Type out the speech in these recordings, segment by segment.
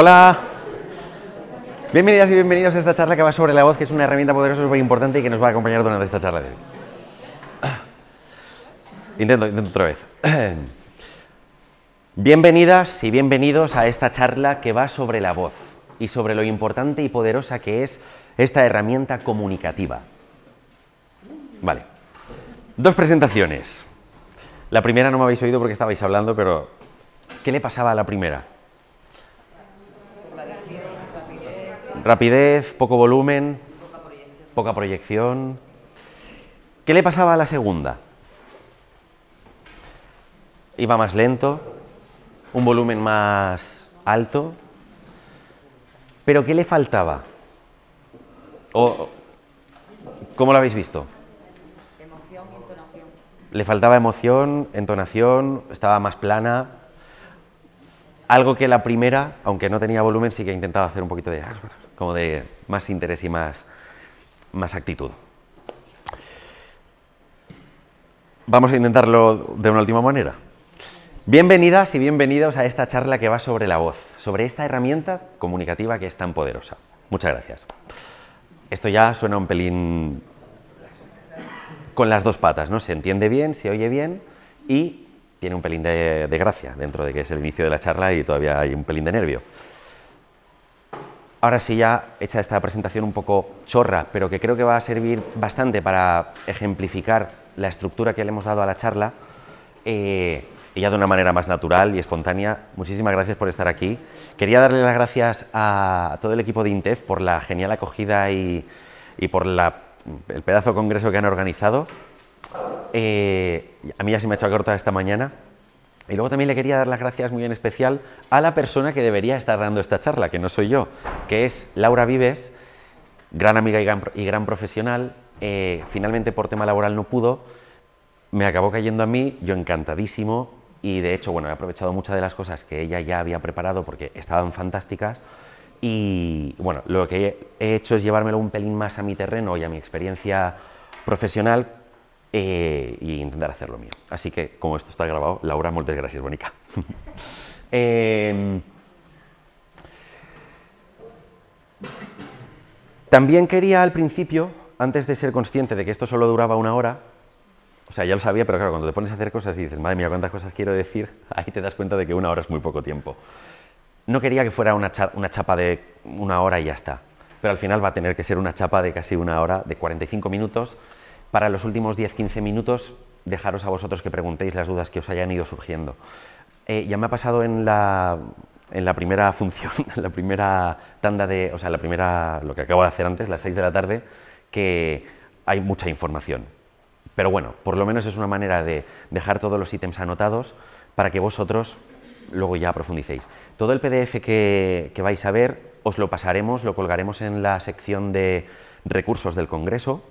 Hola. Bienvenidas y bienvenidos a esta charla que va sobre la voz, que es una herramienta poderosa muy importante y que nos va a acompañar durante esta charla de hoy. Intento, intento otra vez. Bienvenidas y bienvenidos a esta charla que va sobre la voz y sobre lo importante y poderosa que es esta herramienta comunicativa. Vale. Dos presentaciones. La primera no me habéis oído porque estabais hablando, pero ¿qué le pasaba a la primera? Rapidez, poco volumen, poca proyección. ¿Qué le pasaba a la segunda? Iba más lento, un volumen más alto, pero ¿qué le faltaba? ¿Cómo lo habéis visto? Le faltaba emoción, entonación, estaba más plana. Algo que la primera, aunque no tenía volumen, sí que intentado hacer un poquito de, como de más interés y más, más actitud. Vamos a intentarlo de una última manera. Bienvenidas y bienvenidos a esta charla que va sobre la voz, sobre esta herramienta comunicativa que es tan poderosa. Muchas gracias. Esto ya suena un pelín con las dos patas, ¿no? Se entiende bien, se oye bien y tiene un pelín de, gracia dentro de que es el inicio de la charla y todavía hay un pelín de nervio. Ahora sí, ya hecha esta presentación un poco chorra, pero que creo que va a servir bastante para ejemplificar la estructura que le hemos dado a la charla, eh, y ya de una manera más natural y espontánea, muchísimas gracias por estar aquí. Quería darle las gracias a todo el equipo de INTEF por la genial acogida y, por el pedazo congreso que han organizado. Eh, a mí ya se me ha hecho corta esta mañana. Y luego también le quería dar las gracias muy en especial a la persona que debería estar dando esta charla, que no soy yo, que es Laura Vives, gran amiga y gran, profesional. Eh, finalmente por tema laboral no pudo, me acabó cayendo a mí, yo encantadísimo, y de hecho, bueno, he aprovechado muchas de las cosas que ella ya había preparado porque estaban fantásticas. Y bueno, lo que he hecho es llevármelo un pelín más a mi terreno y a mi experiencia profesional eh, y intentar hacer lo mío. Así que, como esto está grabado, Laura, muchas gracias, bonica. Em, también quería al principio, antes de ser consciente de que esto solo duraba una hora, o sea, ya lo sabía, pero claro, cuando te pones a hacer cosas y dices, madre mía, cuántas cosas quiero decir, ahí te das cuenta de que una hora es muy poco tiempo. No quería que fuera una, una chapa de una hora y ya está, pero al final va a tener que ser una chapa de casi una hora, de 45 minutos, para los últimos 10-15 minutos dejaros a vosotros que preguntéis las dudas que os hayan ido surgiendo. Eh, ya me ha pasado en la, primera función, en la primera tanda de, o sea, la primera, lo que acabo de hacer antes, las 6 de la tarde, que hay mucha información. Pero bueno, por lo menos es una manera de dejar todos los ítems anotados para que vosotros luego ya profundicéis. Todo el PDF que vais a ver os lo pasaremos, lo colgaremos en la sección de recursos del Congreso,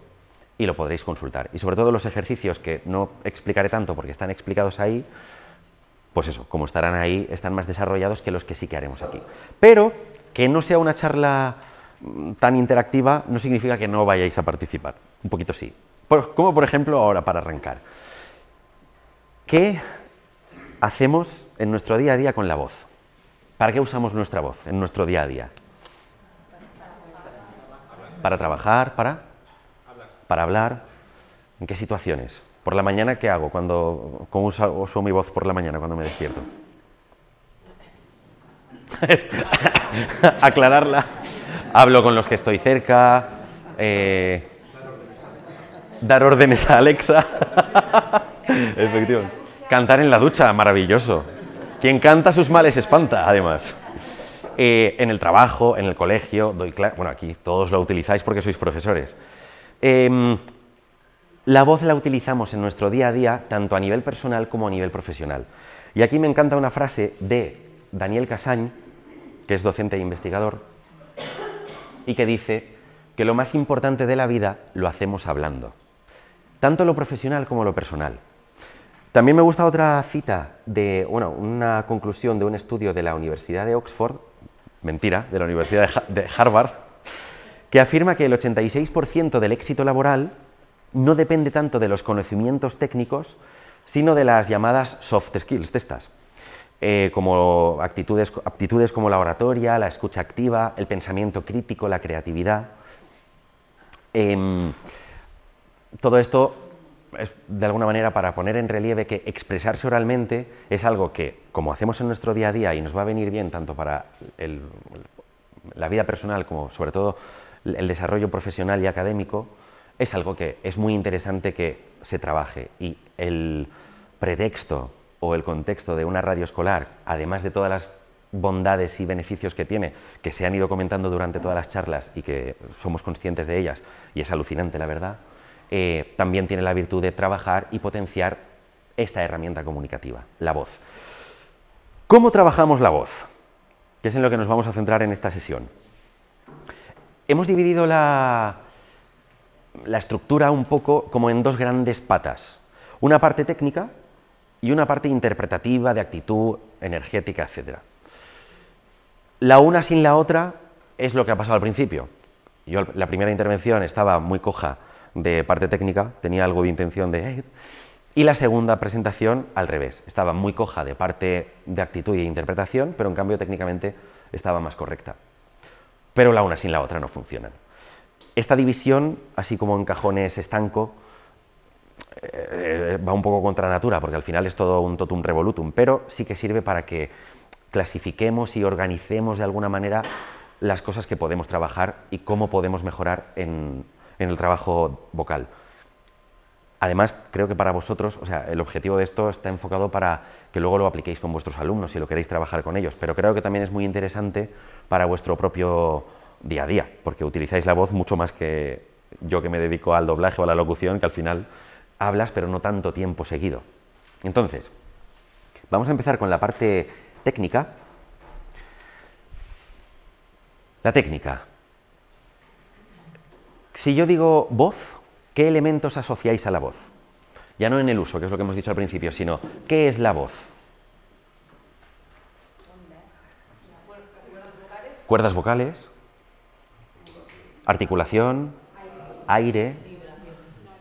y lo podréis consultar. Y sobre todo los ejercicios que no explicaré tanto porque están explicados ahí, pues eso, como estarán ahí, están más desarrollados que los que sí que haremos aquí. Pero que no sea una charla mm, tan interactiva no significa que no vayáis a participar, un poquito sí. como por ejemplo ahora para arrancar. ¿Qué hacemos en nuestro día a día con la voz? ¿Para qué usamos nuestra voz en nuestro día a día? Para trabajar, para para hablar, ¿en qué situaciones? Por la mañana, ¿qué hago? Cuando, ¿Cómo uso, mi voz por la mañana cuando me despierto? Aclararla. Hablo con los que estoy cerca. Eh, dar órdenes a Alexa. Cantar en la ducha, maravilloso. Quien canta sus males espanta, además. Eh, en el trabajo, en el colegio, doy claro Bueno, aquí todos lo utilizáis porque sois profesores. Em, la voz la utilizamos en nuestro día a día, tanto a nivel personal como a nivel profesional. Y aquí me encanta una frase de Daniel Casañ, que es docente e investigador, y que dice que lo más importante de la vida lo hacemos hablando, tanto lo profesional como lo personal. También me gusta otra cita de, bueno, una conclusión de un estudio de la Universidad de Oxford, mentira, de la Universidad de Harvard, que afirma que el 86% del éxito laboral no depende tanto de los conocimientos técnicos, sino de las llamadas soft skills de estas, eh, como actitudes, aptitudes como la oratoria, la escucha activa, el pensamiento crítico, la creatividad. Em, todo esto es de alguna manera para poner en relieve que expresarse oralmente es algo que, como hacemos en nuestro día a día y nos va a venir bien tanto para la vida personal como sobre todo el desarrollo profesional y académico es algo que es muy interesante que se trabaje y el pretexto o el contexto de una radio escolar, además de todas las bondades y beneficios que tiene, que se han ido comentando durante todas las charlas y que somos conscientes de ellas, y es alucinante la verdad, eh, también tiene la virtud de trabajar y potenciar esta herramienta comunicativa, la voz. ¿Cómo trabajamos la voz? Que es en lo que nos vamos a centrar en esta sesión hemos dividido la, estructura un poco como en dos grandes patas. Una parte técnica y una parte interpretativa, de actitud, energética, etc. La una sin la otra es lo que ha pasado al principio. Yo la primera intervención estaba muy coja de parte técnica, tenía algo de intención de... Y la segunda presentación al revés, estaba muy coja de parte de actitud y e interpretación, pero en cambio técnicamente estaba más correcta pero la una sin la otra no funcionan. Esta división, así como en cajones estanco, eh, va un poco contra la natura, porque al final es todo un totum revolutum, pero sí que sirve para que clasifiquemos y organicemos de alguna manera las cosas que podemos trabajar y cómo podemos mejorar en, el trabajo vocal. Además, creo que para vosotros, o sea, el objetivo de esto está enfocado para que luego lo apliquéis con vuestros alumnos si lo queréis trabajar con ellos, pero creo que también es muy interesante para vuestro propio día a día, porque utilizáis la voz mucho más que yo que me dedico al doblaje o a la locución, que al final hablas pero no tanto tiempo seguido. Entonces, vamos a empezar con la parte técnica. La técnica. Si yo digo voz, ¿qué elementos asociáis a la voz? Ya no en el uso, que es lo que hemos dicho al principio, sino ¿qué es la voz? cuerdas vocales, articulación, aire,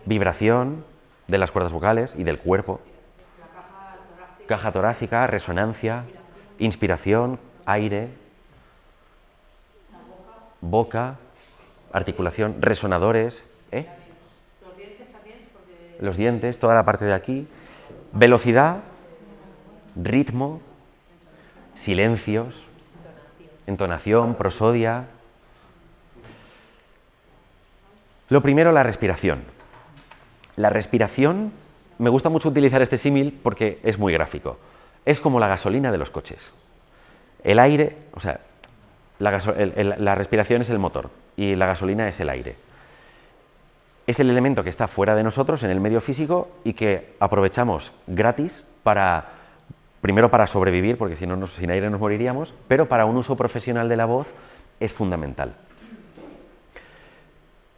vibración de las cuerdas vocales y del cuerpo, caja torácica, resonancia, inspiración, aire, boca, articulación, resonadores. ¿eh? Los dientes, toda la parte de aquí. Velocidad, ritmo, silencios, entonación, prosodia. Lo primero, la respiración. La respiración, me gusta mucho utilizar este símil porque es muy gráfico. Es como la gasolina de los coches. El aire, o sea, la, la respiración es el motor y la gasolina es el aire. Es el elemento que está fuera de nosotros, en el medio físico, y que aprovechamos gratis para primero para sobrevivir, porque si no, sin aire nos moriríamos, pero para un uso profesional de la voz es fundamental.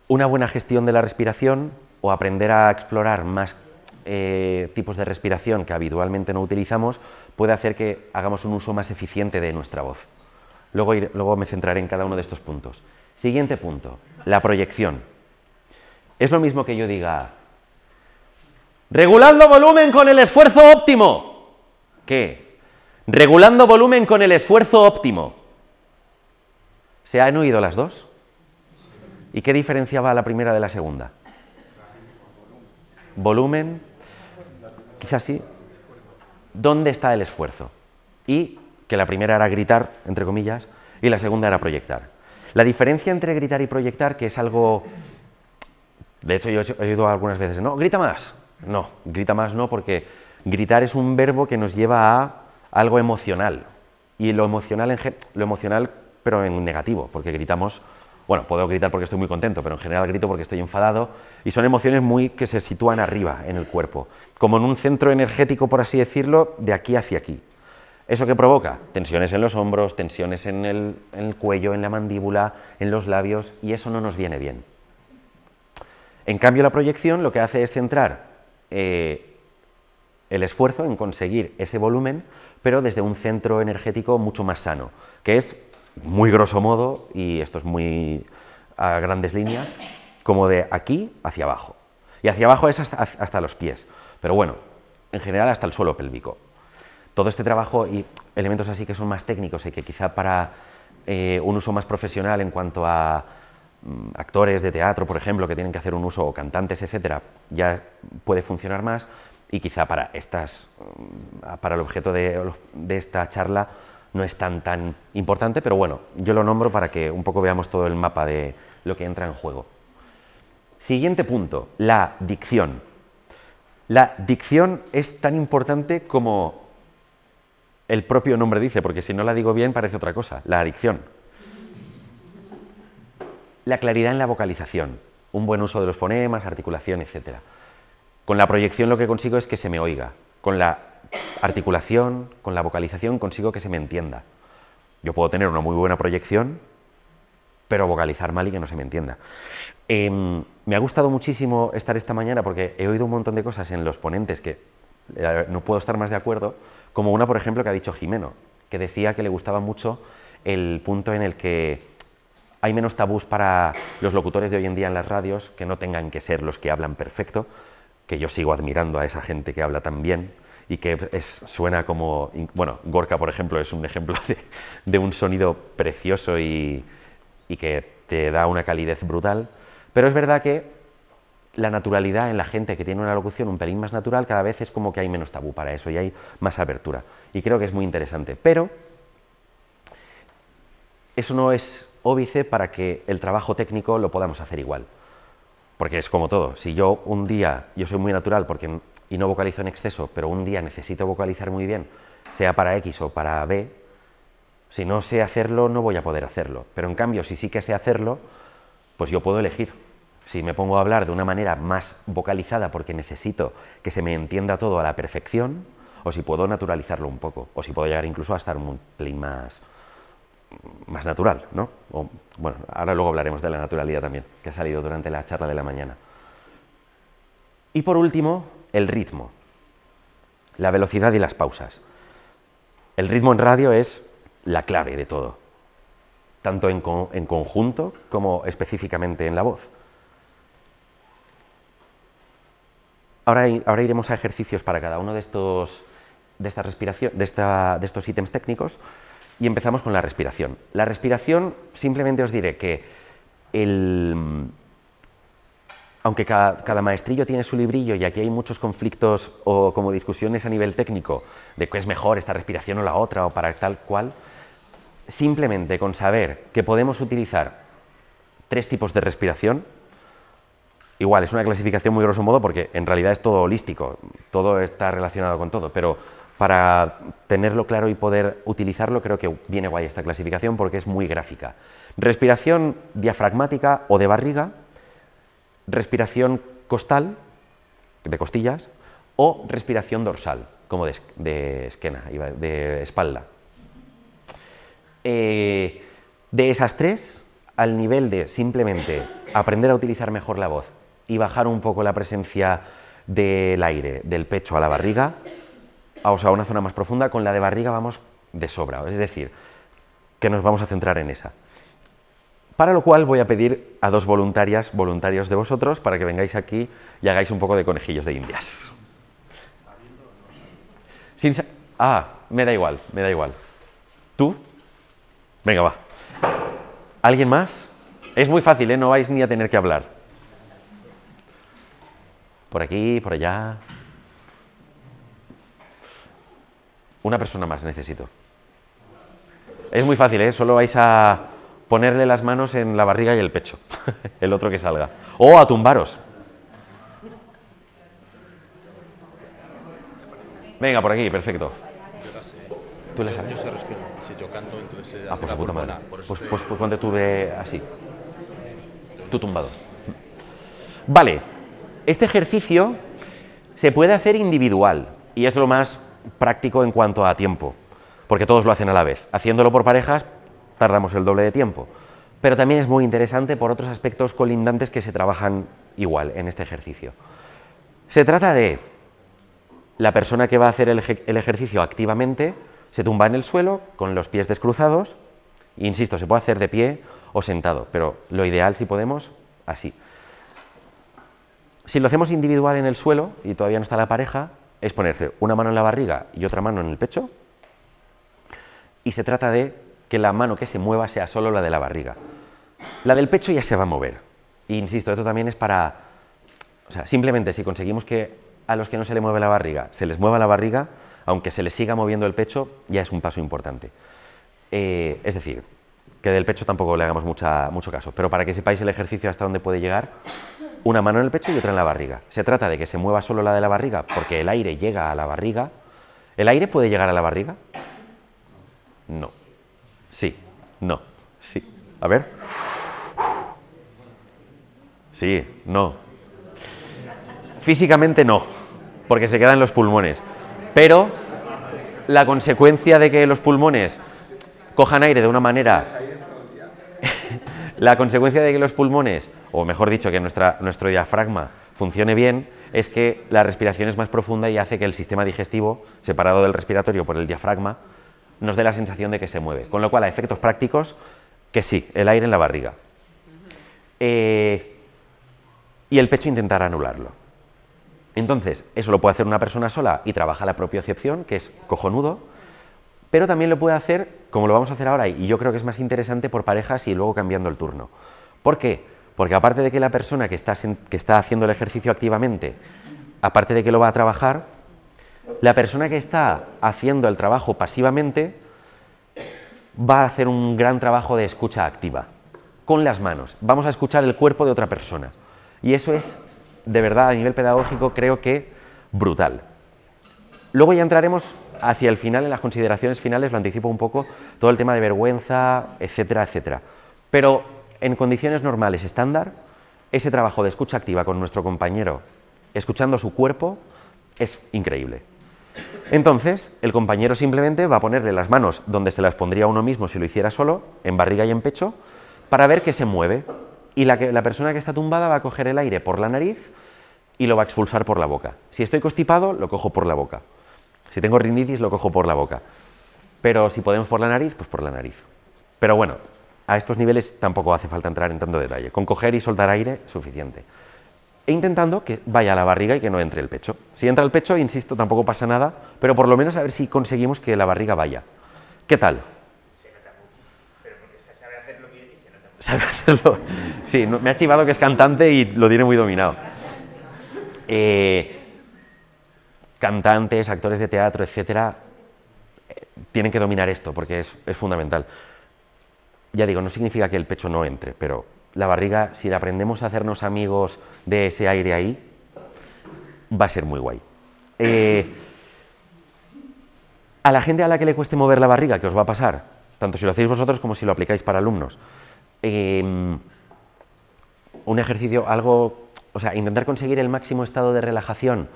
Una buena gestión de la respiración o aprender a explorar más eh, tipos de respiración que habitualmente no utilizamos puede hacer que hagamos un uso más eficiente de nuestra voz. luego me centraré en cada uno de estos puntos. Siguiente punto, la proyección. Es lo mismo que yo diga, regulando volumen con el esfuerzo óptimo. ¿Qué? Regulando volumen con el esfuerzo óptimo. ¿Se han oído las dos? ¿Y qué diferenciaba la primera de la segunda? Volumen, quizás sí. ¿Dónde está el esfuerzo? Y que la primera era gritar, entre comillas, y la segunda era proyectar. La diferencia entre gritar y proyectar, que es algo... De hecho, yo he oído algunas veces, no, grita más. No, grita más no porque gritar es un verbo que nos lleva a algo emocional. Y lo emocional, en lo emocional pero en negativo, porque gritamos, bueno, puedo gritar porque estoy muy contento, pero en general grito porque estoy enfadado, y son emociones muy que se sitúan arriba en el cuerpo, como en un centro energético, por así decirlo, de aquí hacia aquí. ¿Eso qué provoca? Tensiones en los hombros, tensiones en el, cuello, en la mandíbula, en los labios, y eso no nos viene bien. En cambio, la proyección lo que hace es centrar eh, el esfuerzo en conseguir ese volumen, pero desde un centro energético mucho más sano, que es muy grosso modo, y esto es muy a grandes líneas, como de aquí hacia abajo. Y hacia abajo es hasta, los pies, pero bueno, en general hasta el suelo pélvico. Todo este trabajo y elementos así que son más técnicos y que quizá para eh, un uso más profesional en cuanto a mm, actores de teatro, por ejemplo, que tienen que hacer un uso, o cantantes, etcétera, ya puede funcionar más, y quizá para, estas, para el objeto de, esta charla no es tan, tan importante, pero bueno, yo lo nombro para que un poco veamos todo el mapa de lo que entra en juego. Siguiente punto, la dicción. La dicción es tan importante como el propio nombre dice, porque si no la digo bien parece otra cosa, la adicción. La claridad en la vocalización, un buen uso de los fonemas, articulación, etcétera. Con la proyección lo que consigo es que se me oiga. Con la articulación, con la vocalización consigo que se me entienda. Yo puedo tener una muy buena proyección, pero vocalizar mal y que no se me entienda. Em, me ha gustado muchísimo estar esta mañana porque he oído un montón de cosas en los ponentes que eh, no puedo estar más de acuerdo, como una, por ejemplo, que ha dicho Jimeno, que decía que le gustaba mucho el punto en el que hay menos tabús para los locutores de hoy en día en las radios, que no tengan que ser los que hablan perfecto, que yo sigo admirando a esa gente que habla tan bien y que es, suena como... Bueno, Gorka, por ejemplo, es un ejemplo de, un sonido precioso y, y, que te da una calidez brutal, pero es verdad que la naturalidad en la gente que tiene una locución un pelín más natural cada vez es como que hay menos tabú para eso y hay más apertura. Y creo que es muy interesante, pero eso no es óbice para que el trabajo técnico lo podamos hacer igual. Porque es como todo, si yo un día, yo soy muy natural porque, y no vocalizo en exceso, pero un día necesito vocalizar muy bien, sea para X o para B, si no sé hacerlo no voy a poder hacerlo. Pero en cambio, si sí que sé hacerlo, pues yo puedo elegir. Si me pongo a hablar de una manera más vocalizada porque necesito que se me entienda todo a la perfección, o si puedo naturalizarlo un poco, o si puedo llegar incluso a estar un clima más, más natural, ¿no? Bueno, ahora luego hablaremos de la naturalidad también, que ha salido durante la charla de la mañana. Y por último, el ritmo, la velocidad y las pausas. El ritmo en radio es la clave de todo, tanto en, conjunto como específicamente en la voz. Ahora, iremos a ejercicios para cada uno de estos, de, esta respiración, de estos ítems técnicos. Y empezamos con la respiración. La respiración, simplemente os diré que el, aunque cada, cada, maestrillo tiene su librillo y aquí hay muchos conflictos o como discusiones a nivel técnico de qué es mejor esta respiración o la otra o para tal cual, simplemente con saber que podemos utilizar tres tipos de respiración, igual es una clasificación muy grosso modo porque en realidad es todo holístico, todo está relacionado con todo, pero para tenerlo claro y poder utilizarlo, creo que viene guay esta clasificación porque es muy gráfica. Respiración diafragmática o de barriga, respiración costal, de costillas, o respiración dorsal, como de, esquena, de espalda. Eh, de esas tres, al nivel de simplemente aprender a utilizar mejor la voz y bajar un poco la presencia del aire del pecho a la barriga, a, o sea, una zona más profunda, con la de barriga vamos de sobra, es decir, que nos vamos a centrar en esa. Para lo cual voy a pedir a dos voluntarias, voluntarios de vosotros, para que vengáis aquí y hagáis un poco de conejillos de indias. Sin ah, me da igual, me da igual. ¿Tú? Venga, va. ¿Alguien más? Es muy fácil, ¿eh? no vais ni a tener que hablar. Por aquí, por allá. Una persona más necesito. Es muy fácil, ¿eh? Solo vais a ponerle las manos en la barriga y el pecho, el otro que salga. O a tumbaros. Venga, por aquí, perfecto. ¿Tú le sabes? Yo sé respirar. yo Ah, pues puta madre. Pues, este pues, pues, ponte tú así. Tú tumbado. Vale. Este ejercicio se puede hacer individual. Y es lo más práctico en cuanto a tiempo, porque todos lo hacen a la vez. Haciéndolo por parejas tardamos el doble de tiempo, pero también es muy interesante por otros aspectos colindantes que se trabajan igual en este ejercicio. Se trata de la persona que va a hacer el, ejercicio activamente, se tumba en el suelo con los pies descruzados, e insisto, se puede hacer de pie o sentado, pero lo ideal si podemos, así. Si lo hacemos individual en el suelo y todavía no está la pareja, es ponerse una mano en la barriga y otra mano en el pecho y se trata de que la mano que se mueva sea solo la de la barriga. La del pecho ya se va a mover. E insisto, esto también es para... O sea, simplemente si conseguimos que a los que no se le mueve la barriga, se les mueva la barriga, aunque se les siga moviendo el pecho, ya es un paso importante. Eh, es decir, que del pecho tampoco le hagamos mucha, mucho caso, pero para que sepáis el ejercicio hasta dónde puede llegar, una mano en el pecho y otra en la barriga. Se trata de que se mueva solo la de la barriga porque el aire llega a la barriga. ¿El aire puede llegar a la barriga? No. Sí. No. Sí. A ver. Sí. No. Físicamente no, porque se queda en los pulmones. Pero la consecuencia de que los pulmones cojan aire de una manera la consecuencia de que los pulmones, o mejor dicho, que nuestro diafragma funcione bien, es que la respiración es más profunda y hace que el sistema digestivo, separado del respiratorio por el diafragma, nos dé la sensación de que se mueve. Con lo cual, a efectos prácticos, que sí, el aire en la barriga. Eh, y el pecho intentará anularlo. Entonces, eso lo puede hacer una persona sola y trabaja la propiocepción, que es cojonudo, pero también lo puede hacer, como lo vamos a hacer ahora, y yo creo que es más interesante por parejas y luego cambiando el turno. ¿Por qué? Porque aparte de que la persona que está, haciendo el ejercicio activamente, aparte de que lo va a trabajar, la persona que está haciendo el trabajo pasivamente va a hacer un gran trabajo de escucha activa, con las manos. Vamos a escuchar el cuerpo de otra persona. Y eso es, de verdad, a nivel pedagógico, creo que brutal. Luego ya entraremos hacia el final, en las consideraciones finales, lo anticipo un poco, todo el tema de vergüenza, etcétera, etcétera. Pero en condiciones normales, estándar, ese trabajo de escucha activa con nuestro compañero, escuchando su cuerpo, es increíble. Entonces, el compañero simplemente va a ponerle las manos donde se las pondría uno mismo si lo hiciera solo, en barriga y en pecho, para ver que se mueve. Y la, persona que está tumbada va a coger el aire por la nariz y lo va a expulsar por la boca. Si estoy constipado, lo cojo por la boca. Si tengo rinitis, lo cojo por la boca. Pero si podemos por la nariz, pues por la nariz. Pero bueno, a estos niveles tampoco hace falta entrar en tanto detalle. Con coger y soltar aire, suficiente. E intentando que vaya a la barriga y que no entre el pecho. Si entra el pecho, insisto, tampoco pasa nada, pero por lo menos a ver si conseguimos que la barriga vaya. ¿Qué tal? Se nota muchísimo, pero se sabe hacerlo bien y se nota mucho. ¿Sabe hacerlo? Sí, me ha chivado que es cantante y lo tiene muy dominado. Eh, cantantes, actores de teatro, etcétera, tienen que dominar esto porque es, fundamental. Ya digo, no significa que el pecho no entre, pero la barriga, si la aprendemos a hacernos amigos de ese aire ahí, va a ser muy guay. Eh, a la gente a la que le cueste mover la barriga, ¿qué os va a pasar? Tanto si lo hacéis vosotros como si lo aplicáis para alumnos. Em, un ejercicio, algo, o sea, intentar conseguir el máximo estado de relajación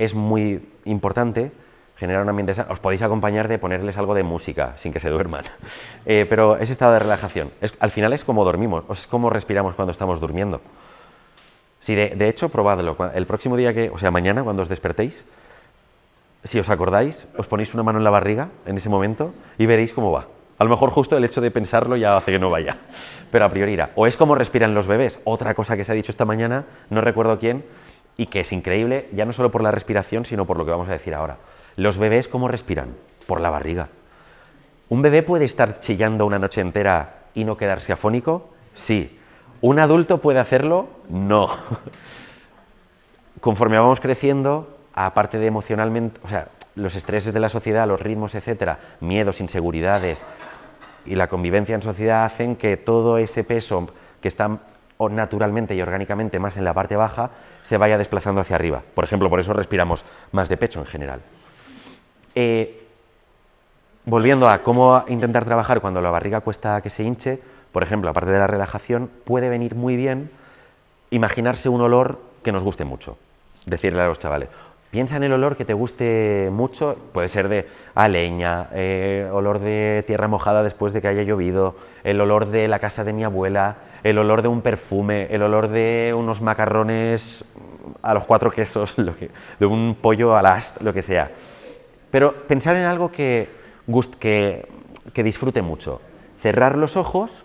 es muy importante generar un ambiente Os podéis acompañar de ponerles algo de música sin que se duerman. Eh, pero ese estado de relajación, al final es como dormimos, es como respiramos cuando estamos durmiendo. Si de, de, hecho, probadlo. El próximo día que, o sea, mañana cuando os despertéis, si os acordáis, os ponéis una mano en la barriga en ese momento y veréis cómo va. A lo mejor justo el hecho de pensarlo ya hace que no vaya, pero a priori irá. O es como respiran los bebés, otra cosa que se ha dicho esta mañana, no recuerdo quién, y que es increíble ya no solo por la respiración, sino por lo que vamos a decir ahora. Los bebés, ¿cómo respiran? Por la barriga. ¿Un bebé puede estar chillando una noche entera y no quedarse afónico? Sí. ¿Un adulto puede hacerlo? No. Conforme vamos creciendo, aparte de emocionalmente, o sea, los estreses de la sociedad, los ritmos, etcétera, miedos, inseguridades y la convivencia en sociedad hacen que todo ese peso que están o naturalmente y orgánicamente más en la parte baja, se vaya desplazando hacia arriba. Por ejemplo, por eso respiramos más de pecho en general. Eh, volviendo a cómo intentar trabajar cuando la barriga cuesta que se hinche, por ejemplo, aparte de la relajación, puede venir muy bien imaginarse un olor que nos guste mucho. Decirle a los chavales, piensa en el olor que te guste mucho, puede ser de a ah, leña, eh, olor de tierra mojada después de que haya llovido, el olor de la casa de mi abuela, el olor de un perfume, el olor de unos macarrones a los cuatro quesos, lo de un pollo a las, lo que sea. Pero pensar en algo que, que disfrute mucho. Cerrar los ojos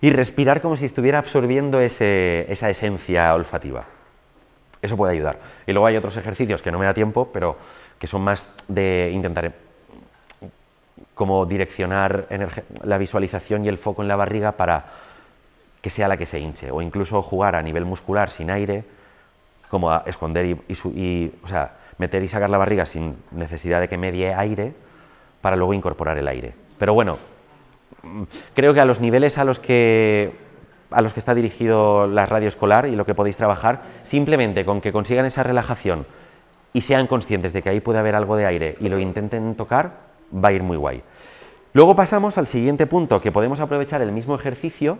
y respirar como si estuviera absorbiendo esa esencia olfativa. Eso puede ayudar. Y luego hay otros ejercicios que no me da tiempo, pero que son más de intentar como direccionar la visualización y el foco en la barriga para que sea la que se hinche, o incluso jugar a nivel muscular sin aire, como a esconder y, o sea, meter y sacar la barriga sin necesidad de que medie aire, para luego incorporar el aire. Pero bueno, creo que a los niveles a los que, a los que está dirigido la radio escolar y lo que podéis trabajar, simplemente con que consigan esa relajación y sean conscientes de que ahí puede haber algo de aire y lo intenten tocar, va a ir muy guay. Luego pasamos al siguiente punto, que podemos aprovechar el mismo ejercicio,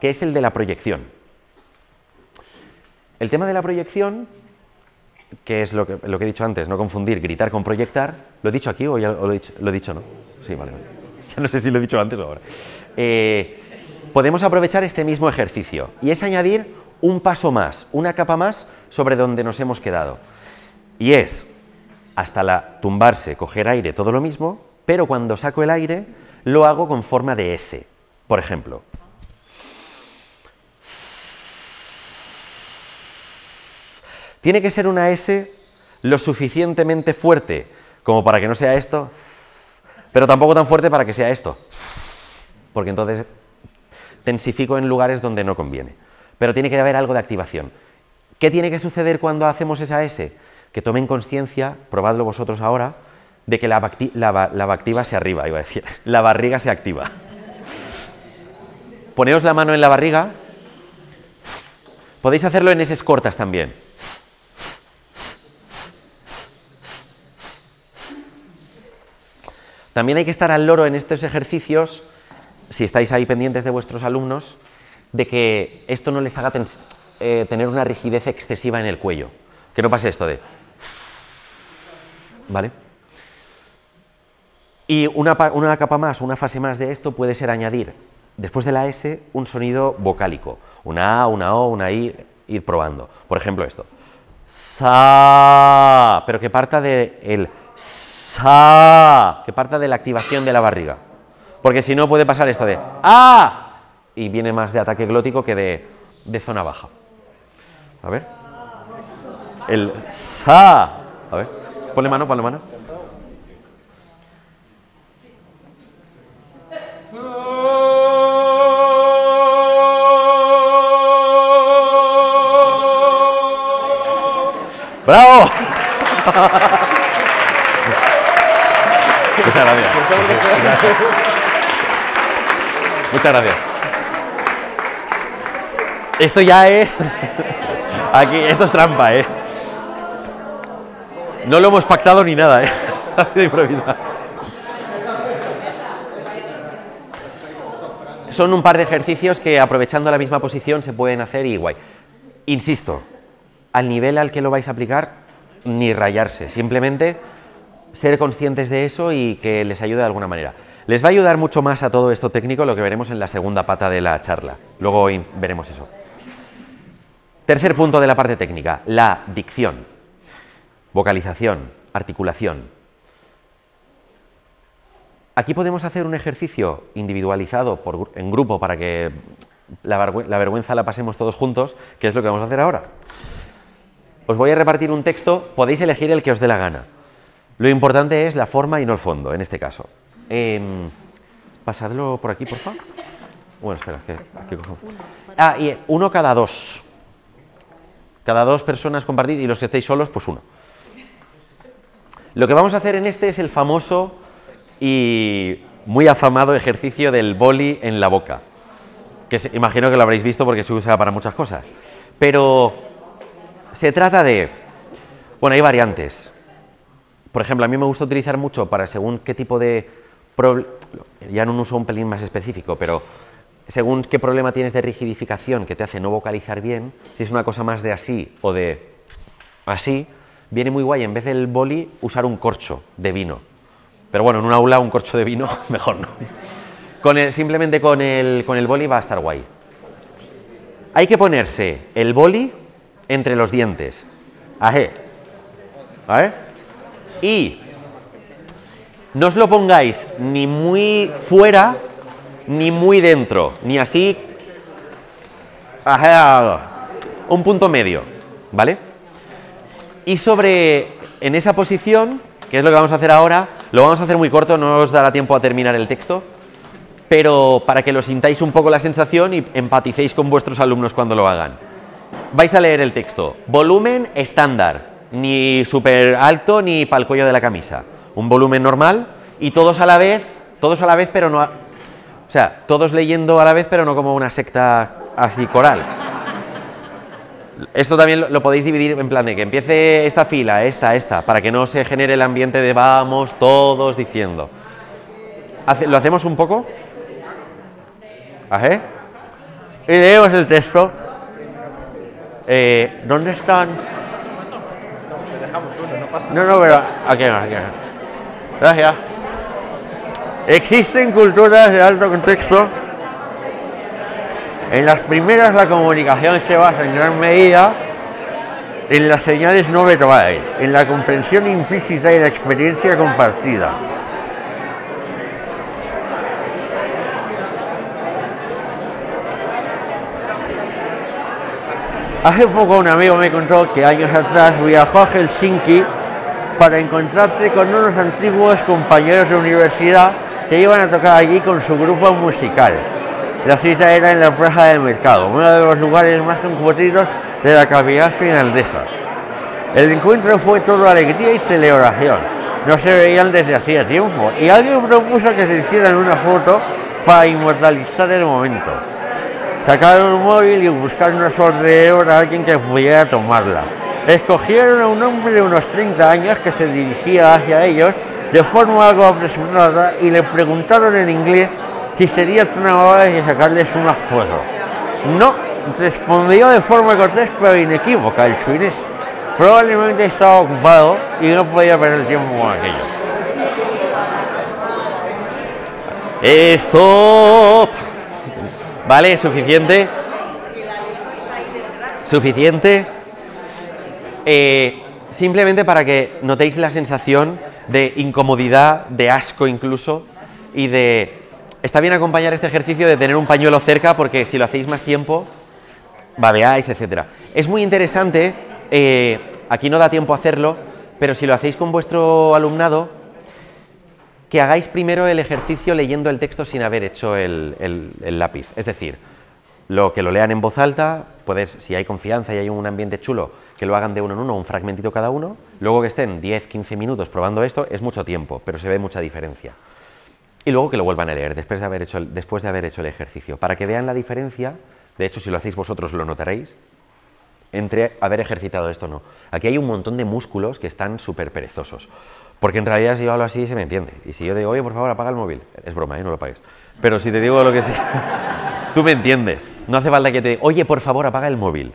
que es el de la proyección. El tema de la proyección, que es lo que, he dicho antes, no confundir gritar con proyectar, ¿lo he dicho aquí o ya lo he dicho, lo he dicho no? Sí, vale, vale. Ya no sé si lo he dicho antes o ahora. Eh, podemos aprovechar este mismo ejercicio y es añadir un paso más, una capa más sobre donde nos hemos quedado. Y es, hasta la tumbarse, coger aire, todo lo mismo, pero cuando saco el aire lo hago con forma de S. Por ejemplo. Tiene que ser una S lo suficientemente fuerte como para que no sea esto, pero tampoco tan fuerte para que sea esto, porque entonces tensifico en lugares donde no conviene. Pero tiene que haber algo de activación. ¿Qué tiene que suceder cuando hacemos esa S? Que tomen conciencia, probadlo vosotros ahora, de que la, se arriba, iba a decir, la barriga se activa. Poneos la mano en la barriga. Podéis hacerlo en esas cortas también. También hay que estar al loro en estos ejercicios, si estáis ahí pendientes de vuestros alumnos, de que esto no les haga eh, tener una rigidez excesiva en el cuello. Que no pase esto de... ¿Vale? Y una, una capa más, una fase más de esto puede ser añadir, después de la S, un sonido vocálico. Una A, una O, una I, ir probando. Por ejemplo, esto. Sa, pero que parta de el sa, que parta de la activación de la barriga. Porque si no puede pasar esto de A y viene más de ataque glótico que de, de zona baja. A ver. El sa. A ver. Ponle mano, ponle mano. ¡Bravo! Muchas gracias. Muchas gracias. Esto ya es. Aquí, esto es trampa, ¿eh? No lo hemos pactado ni nada, ¿eh? Ha sido improvisado. Son un par de ejercicios que aprovechando la misma posición se pueden hacer y guay. Insisto, al nivel al que lo vais a aplicar, ni rayarse, simplemente ser conscientes de eso y que les ayude de alguna manera. Les va a ayudar mucho más a todo esto técnico lo que veremos en la segunda pata de la charla. Luego veremos eso. Tercer punto de la parte técnica, la dicción, vocalización, articulación. Aquí podemos hacer un ejercicio individualizado en grupo para que la, vergüenza la pasemos todos juntos, que es lo que vamos a hacer ahora os voy a repartir un texto, podéis elegir el que os dé la gana. Lo importante es la forma y no el fondo, en este caso. Em, pasadlo por aquí, por favor. Bueno, espera, que, que cojo. Ah, y uno cada dos. Cada dos personas compartís y los que estéis solos, pues uno. Lo que vamos a hacer en este es el famoso y muy afamado ejercicio del boli en la boca. Que imagino que lo habréis visto porque se usa para muchas cosas. Pero se trata de... Bueno, hay variantes. Por ejemplo, a mí me gusta utilizar mucho para según qué tipo de... Ya no un uso un pelín más específico, pero según qué problema tienes de rigidificación que te hace no vocalizar bien, si es una cosa más de así o de así, viene muy guay en vez del boli usar un corcho de vino. Pero bueno, en un aula un corcho de vino, mejor no. Con simplemente con el, con el boli va a estar guay. Hay que ponerse el boli entre los dientes. Ajé. ¿Vale? Y no os lo pongáis ni muy fuera ni muy dentro, ni así. Ajá, un punto medio, ¿vale? Y sobre, en esa posición, que es lo que vamos a hacer ahora, lo vamos a hacer muy corto, no os dará tiempo a terminar el texto, pero para que lo sintáis un poco la sensación y empaticéis con vuestros alumnos cuando lo hagan vais a leer el texto. Volumen estándar, ni super alto ni pal cuello de la camisa. Un volumen normal y todos a la vez, todos a la vez, pero no... o sea, todos leyendo a la vez, pero no como una secta así coral. Esto también lo, podéis dividir en plan de que empiece esta fila, esta, esta, para que no se genere el ambiente de vamos todos diciendo. ¿Lo hacemos un poco? ¿Ajé? ¿Ah, eh? Y leemos el texto. Eh, ¿Dónde están? No, no pasa No, no, pero aquí, aquí. Gracias. Existen culturas de alto contexto. En las primeras la comunicación se basa en gran medida en las señales no verbales, en la comprensión implícita y la experiencia compartida. Hace poco un amigo me contó que años atrás viajó a Helsinki para encontrarse con unos antiguos compañeros de universidad que iban a tocar allí con su grupo musical. La cita era en la Plaza del Mercado, uno de los lugares más concurridos de la capital finlandesa. El encuentro fue todo alegría y celebración. No se veían desde hacía tiempo y alguien propuso que se hicieran una foto para inmortalizar el momento sacaron un móvil y buscaron una alrededor a alguien que pudiera tomarla. Escogieron a un hombre de unos 30 años que se dirigía hacia ellos de forma algo apresurada y le preguntaron en inglés si sería tan amable de sacarles una foto. No, respondió de forma cortés pero inequívoca el suinés. Probablemente estaba ocupado y no podía perder tiempo con aquello. Stop. ¿Vale? ¿Suficiente? ¿Suficiente? Eh, simplemente para que notéis la sensación de incomodidad, de asco incluso, y de... Está bien acompañar este ejercicio de tener un pañuelo cerca porque si lo hacéis más tiempo, babeáis, etc. Es muy interesante, eh, aquí no da tiempo a hacerlo, pero si lo hacéis con vuestro alumnado, que hagáis primero el ejercicio leyendo el texto sin haber hecho el, lápiz. Es decir, lo que lo lean en voz alta, puedes, si hay confianza y hay un ambiente chulo, que lo hagan de uno en uno, un fragmentito cada uno, luego que estén 10, 15 minutos probando esto, es mucho tiempo, pero se ve mucha diferencia. Y luego que lo vuelvan a leer después de haber hecho el, después de haber hecho el ejercicio, para que vean la diferencia, de hecho si lo hacéis vosotros lo notaréis, entre haber ejercitado esto o no. Aquí hay un montón de músculos que están súper perezosos. Porque en realidad si yo hablo así se me entiende. Y si yo digo, oye, por favor, apaga el móvil. Es broma, ¿eh? no lo apagues. Pero si te digo lo que sí, tú me entiendes. No hace falta que te diga, oye, por favor, apaga el móvil.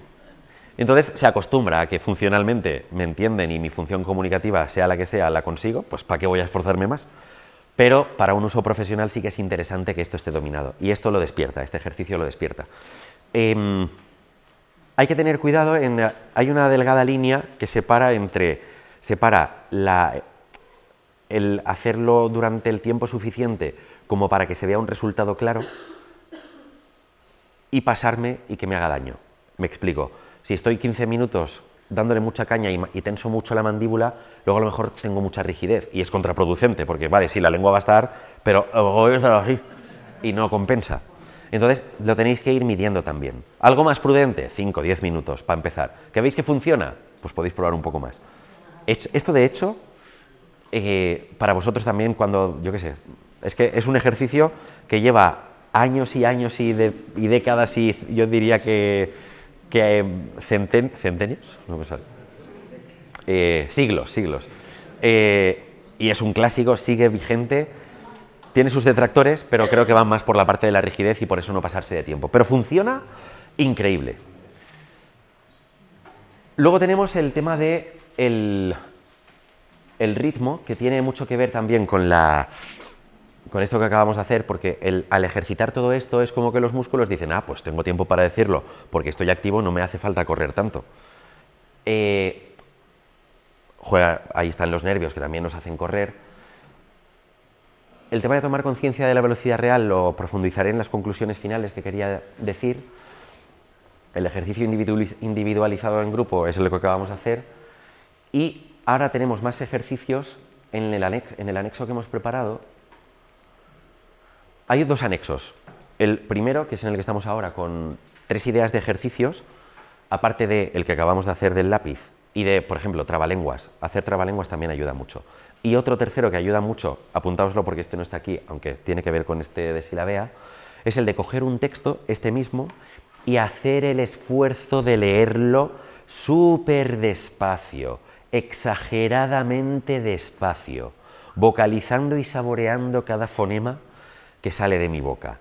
Entonces se acostumbra a que funcionalmente me entienden y mi función comunicativa, sea la que sea, la consigo, pues ¿para qué voy a esforzarme más? Pero para un uso profesional sí que es interesante que esto esté dominado. Y esto lo despierta, este ejercicio lo despierta. Em, hay que tener cuidado, en, hay una delgada línea que separa entre separa la el hacerlo durante el tiempo suficiente como para que se vea un resultado claro y pasarme y que me haga daño. Me explico. Si estoy 15 minutos dándole mucha caña y, tenso mucho la mandíbula, luego a lo mejor tengo mucha rigidez y es contraproducente, porque vale, sí, la lengua va a estar, pero y no compensa. Entonces lo tenéis que ir midiendo también. Algo más prudente, 5, 10 minutos para empezar. ¿Que veis que funciona? Pues podéis probar un poco más. Esto de hecho eh, para vosotros también cuando, yo qué sé, es que es un ejercicio que lleva años y años y, décadas y yo diría que, que eh, centen, centenios, no me sale, eh, siglos, siglos. y es un clásico, sigue vigente, tiene sus detractores, pero creo que van más por la parte de la rigidez y por eso no pasarse de tiempo. Pero funciona increíble. Luego tenemos el tema de el, el ritmo, que tiene mucho que ver también con la con esto que acabamos de hacer, porque el, al ejercitar todo esto es como que los músculos dicen, ah, pues tengo tiempo para decirlo, porque estoy activo, no me hace falta correr tanto. Eh, ahí están los nervios que también nos hacen correr. El tema de tomar conciencia de la velocidad real lo profundizaré en las conclusiones finales que quería decir. El ejercicio individualizado en grupo es lo que acabamos de hacer. Y Ahora tenemos más ejercicios en el, anexo, que hemos preparado. Hay dos anexos. El primero, que es en el que estamos ahora, con tres ideas de ejercicios, aparte del el que acabamos de hacer del lápiz y de, por ejemplo, trabalenguas. Hacer trabalenguas también ayuda mucho. Y otro tercero que ayuda mucho, apuntáoslo porque este no está aquí, aunque tiene que ver con este de silabea, es el de coger un texto, este mismo, y hacer el esfuerzo de leerlo súper despacio exageradamente despacio, vocalizando y saboreando cada fonema que sale de mi boca.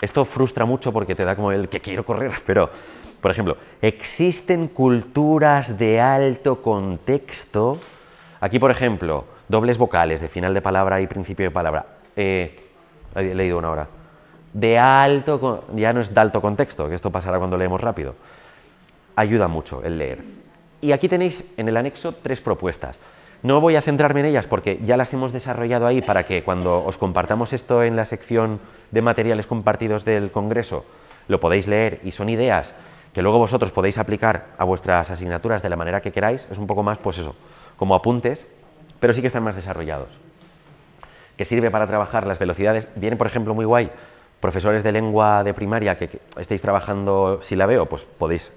Esto frustra mucho porque te da como el que quiero correr, pero, por ejemplo, existen culturas de alto contexto. Aquí, por ejemplo, dobles vocales de final de palabra y principio de palabra. Eh, he leído una hora. De alto, ya no es de alto contexto, que esto pasará cuando leemos rápido. Ayuda mucho el leer. Y aquí tenéis en el anexo tres propuestas. No voy a centrarme en ellas porque ya las hemos desarrollado ahí para que cuando os compartamos esto en la sección de materiales compartidos del Congreso lo podéis leer y son ideas que luego vosotros podéis aplicar a vuestras asignaturas de la manera que queráis. Es un poco más, pues eso, como apuntes, pero sí que están más desarrollados. Que sirve para trabajar las velocidades. Vienen, por ejemplo, muy guay profesores de lengua de primaria que, estéis trabajando si la veo, pues podéis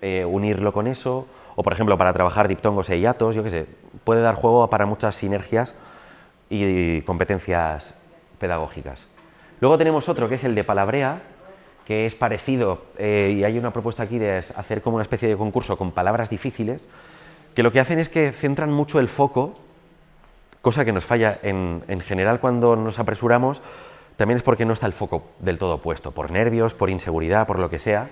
eh, unirlo con eso o por ejemplo para trabajar diptongos e hiatos, yo qué sé, puede dar juego para muchas sinergias y competencias pedagógicas. Luego tenemos otro que es el de palabrea, que es parecido, eh, y hay una propuesta aquí de hacer como una especie de concurso con palabras difíciles, que lo que hacen es que centran mucho el foco, cosa que nos falla en, en general cuando nos apresuramos, también es porque no está el foco del todo puesto, por nervios, por inseguridad, por lo que sea,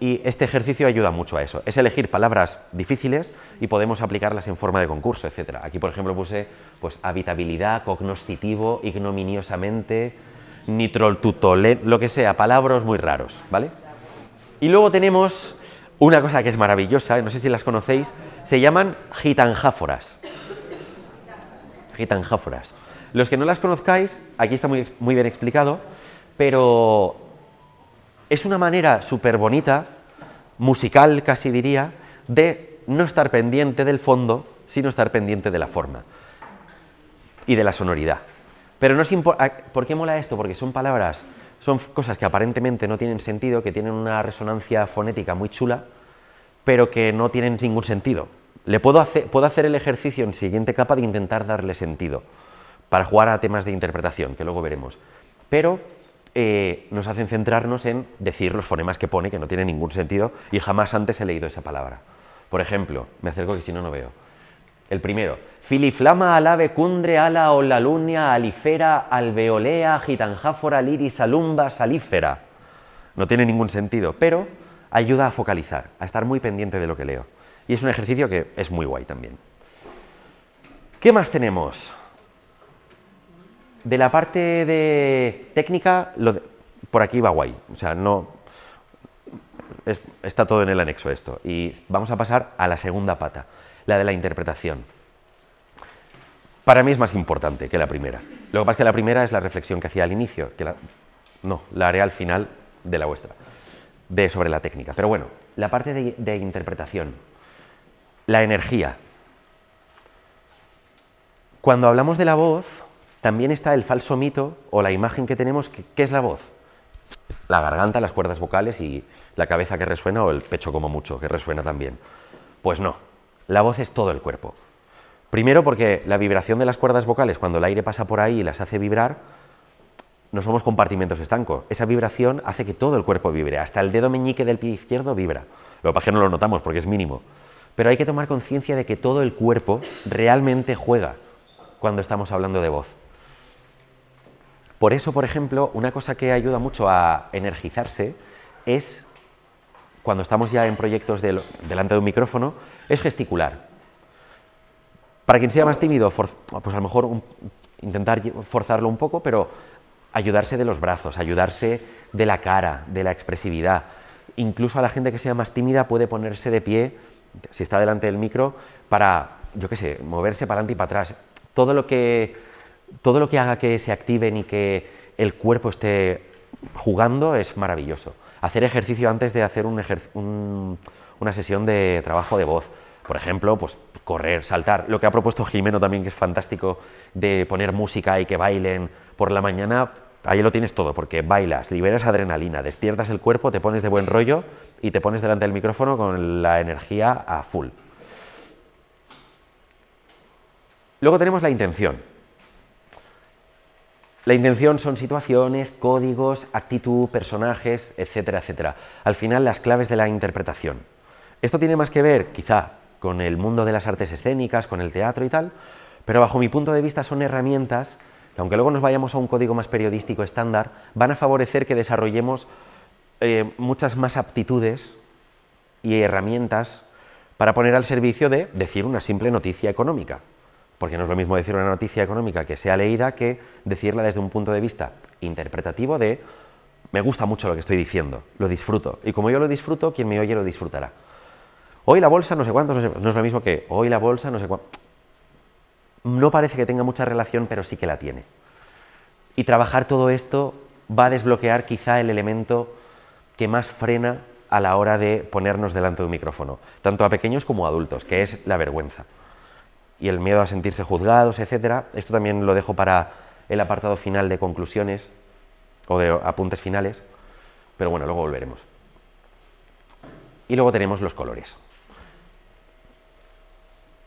y este ejercicio ayuda mucho a eso. Es elegir palabras difíciles y podemos aplicarlas en forma de concurso, etc. Aquí, por ejemplo, puse pues, habitabilidad, cognoscitivo, ignominiosamente, nitrotutole lo que sea, palabras muy raros, ¿vale? Y luego tenemos una cosa que es maravillosa, no sé si las conocéis, se llaman gitanjáforas. Gitanjáforas. Los que no las conozcáis, aquí está muy, muy bien explicado, pero es una manera súper bonita, musical casi diría, de no estar pendiente del fondo, sino estar pendiente de la forma y de la sonoridad. Pero no ah, ¿por qué mola esto? Porque son palabras, son cosas que aparentemente no tienen sentido, que tienen una resonancia fonética muy chula, pero que no tienen ningún sentido. Le puedo, hacer, puedo hacer el ejercicio en siguiente capa de intentar darle sentido, para jugar a temas de interpretación, que luego veremos. Pero eh, nos hacen centrarnos en decir los fonemas que pone, que no tiene ningún sentido, y jamás antes he leído esa palabra. Por ejemplo, me acerco que si no, no veo. El primero, filiflama, alave, cundre, ala, olalunia, alifera, alveolea, gitanjáfora, liris, alumba, salífera. No tiene ningún sentido, pero ayuda a focalizar, a estar muy pendiente de lo que leo. Y es un ejercicio que es muy guay también. ¿Qué más tenemos? de la parte de técnica, lo por aquí va guay. O sea, no. está todo en el anexo esto. Y vamos a pasar a la segunda pata, la de la interpretación. Para mí es más importante que la primera. Lo que pasa es que la primera es la reflexión que hacía al inicio, que la, no, la haré al final de la vuestra, de, sobre la técnica. Pero bueno, la parte de interpretación, la energía. Cuando hablamos de la voz, también está el falso mito o la imagen que tenemos, que, ¿qué es la voz? La garganta, las cuerdas vocales y la cabeza que resuena o el pecho como mucho, que resuena también. Pues no, la voz es todo el cuerpo. Primero porque la vibración de las cuerdas vocales, cuando el aire pasa por ahí y las hace vibrar, no somos compartimentos estancos. Esa vibración hace que todo el cuerpo vibre, hasta el dedo meñique del pie izquierdo vibra. Lo que pasa es que no lo notamos porque es mínimo. Pero hay que tomar conciencia de que todo el cuerpo realmente juega cuando estamos hablando de voz. Por eso, por ejemplo, una cosa que ayuda mucho a energizarse es, cuando estamos ya en proyectos delante de un micrófono, es gesticular. Para quien sea más tímido, pues a lo mejor intentar forzarlo un poco, pero ayudarse de los brazos, ayudarse de la cara, de la expresividad. Incluso a la gente que sea más tímida puede ponerse de pie, si está delante del micro, para, yo qué sé, moverse para adelante y para atrás. Todo lo que todo lo que haga que se activen y que el cuerpo esté jugando es maravilloso. Hacer ejercicio antes de hacer una sesión de trabajo de voz. Por ejemplo, pues correr, saltar. Lo que ha propuesto Jimeno también, que es fantástico, de poner música y que bailen por la mañana, ahí lo tienes todo, porque bailas, liberas adrenalina, despiertas el cuerpo, te pones de buen rollo y te pones delante del micrófono con la energía a full. Luego tenemos la intención. La intención son situaciones, códigos, actitud, personajes, etcétera, etcétera. Al final, las claves de la interpretación. Esto tiene más que ver, quizá, con el mundo de las artes escénicas, con el teatro y tal, pero bajo mi punto de vista son herramientas que, aunque luego nos vayamos a un código más periodístico estándar, van a favorecer que desarrollemos eh, muchas más aptitudes y herramientas para poner al servicio de decir una simple noticia económica porque no es lo mismo decir una noticia económica que sea leída que decirla desde un punto de vista interpretativo de me gusta mucho lo que estoy diciendo, lo disfruto, y como yo lo disfruto, quien me oye lo disfrutará. Hoy la bolsa no sé cuántos, no, es lo mismo que hoy la bolsa no sé cuánto. No parece que tenga mucha relación, pero sí que la tiene. Y trabajar todo esto va a desbloquear quizá el elemento que más frena a la hora de ponernos delante de un micrófono, tanto a pequeños como a adultos, que es la vergüenza y el miedo a sentirse juzgados, etc. Esto también lo dejo para el apartado final de conclusiones o de apuntes finales, pero bueno, luego volveremos. Y luego tenemos los colores.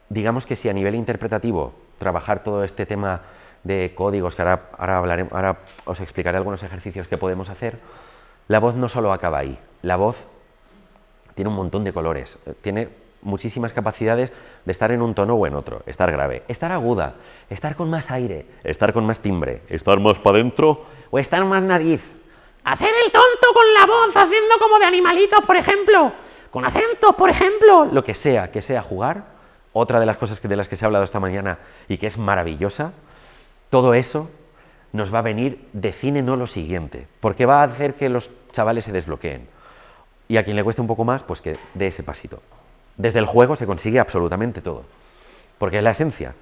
Digamos que si a nivel interpretativo trabajar todo este tema de códigos, que ahora, ahora, ahora os explicaré algunos ejercicios que podemos hacer, la voz no solo acaba ahí, la voz tiene un montón de colores, eh, tiene muchísimas capacidades de estar en un tono o en otro, estar grave, estar aguda, estar con más aire, estar con más timbre, estar más para adentro o estar más nariz. Hacer el tonto con la voz, haciendo como de animalitos, por ejemplo, con acentos, por ejemplo, lo que sea, que sea jugar. Otra de las cosas que, de las que se ha hablado esta mañana y que es maravillosa, todo eso nos va a venir de cine no lo siguiente, porque va a hacer que los chavales se desbloqueen. Y a quien le cueste un poco más, pues que dé ese pasito. Desde el juego se consigue absolutamente todo, porque es la esencia.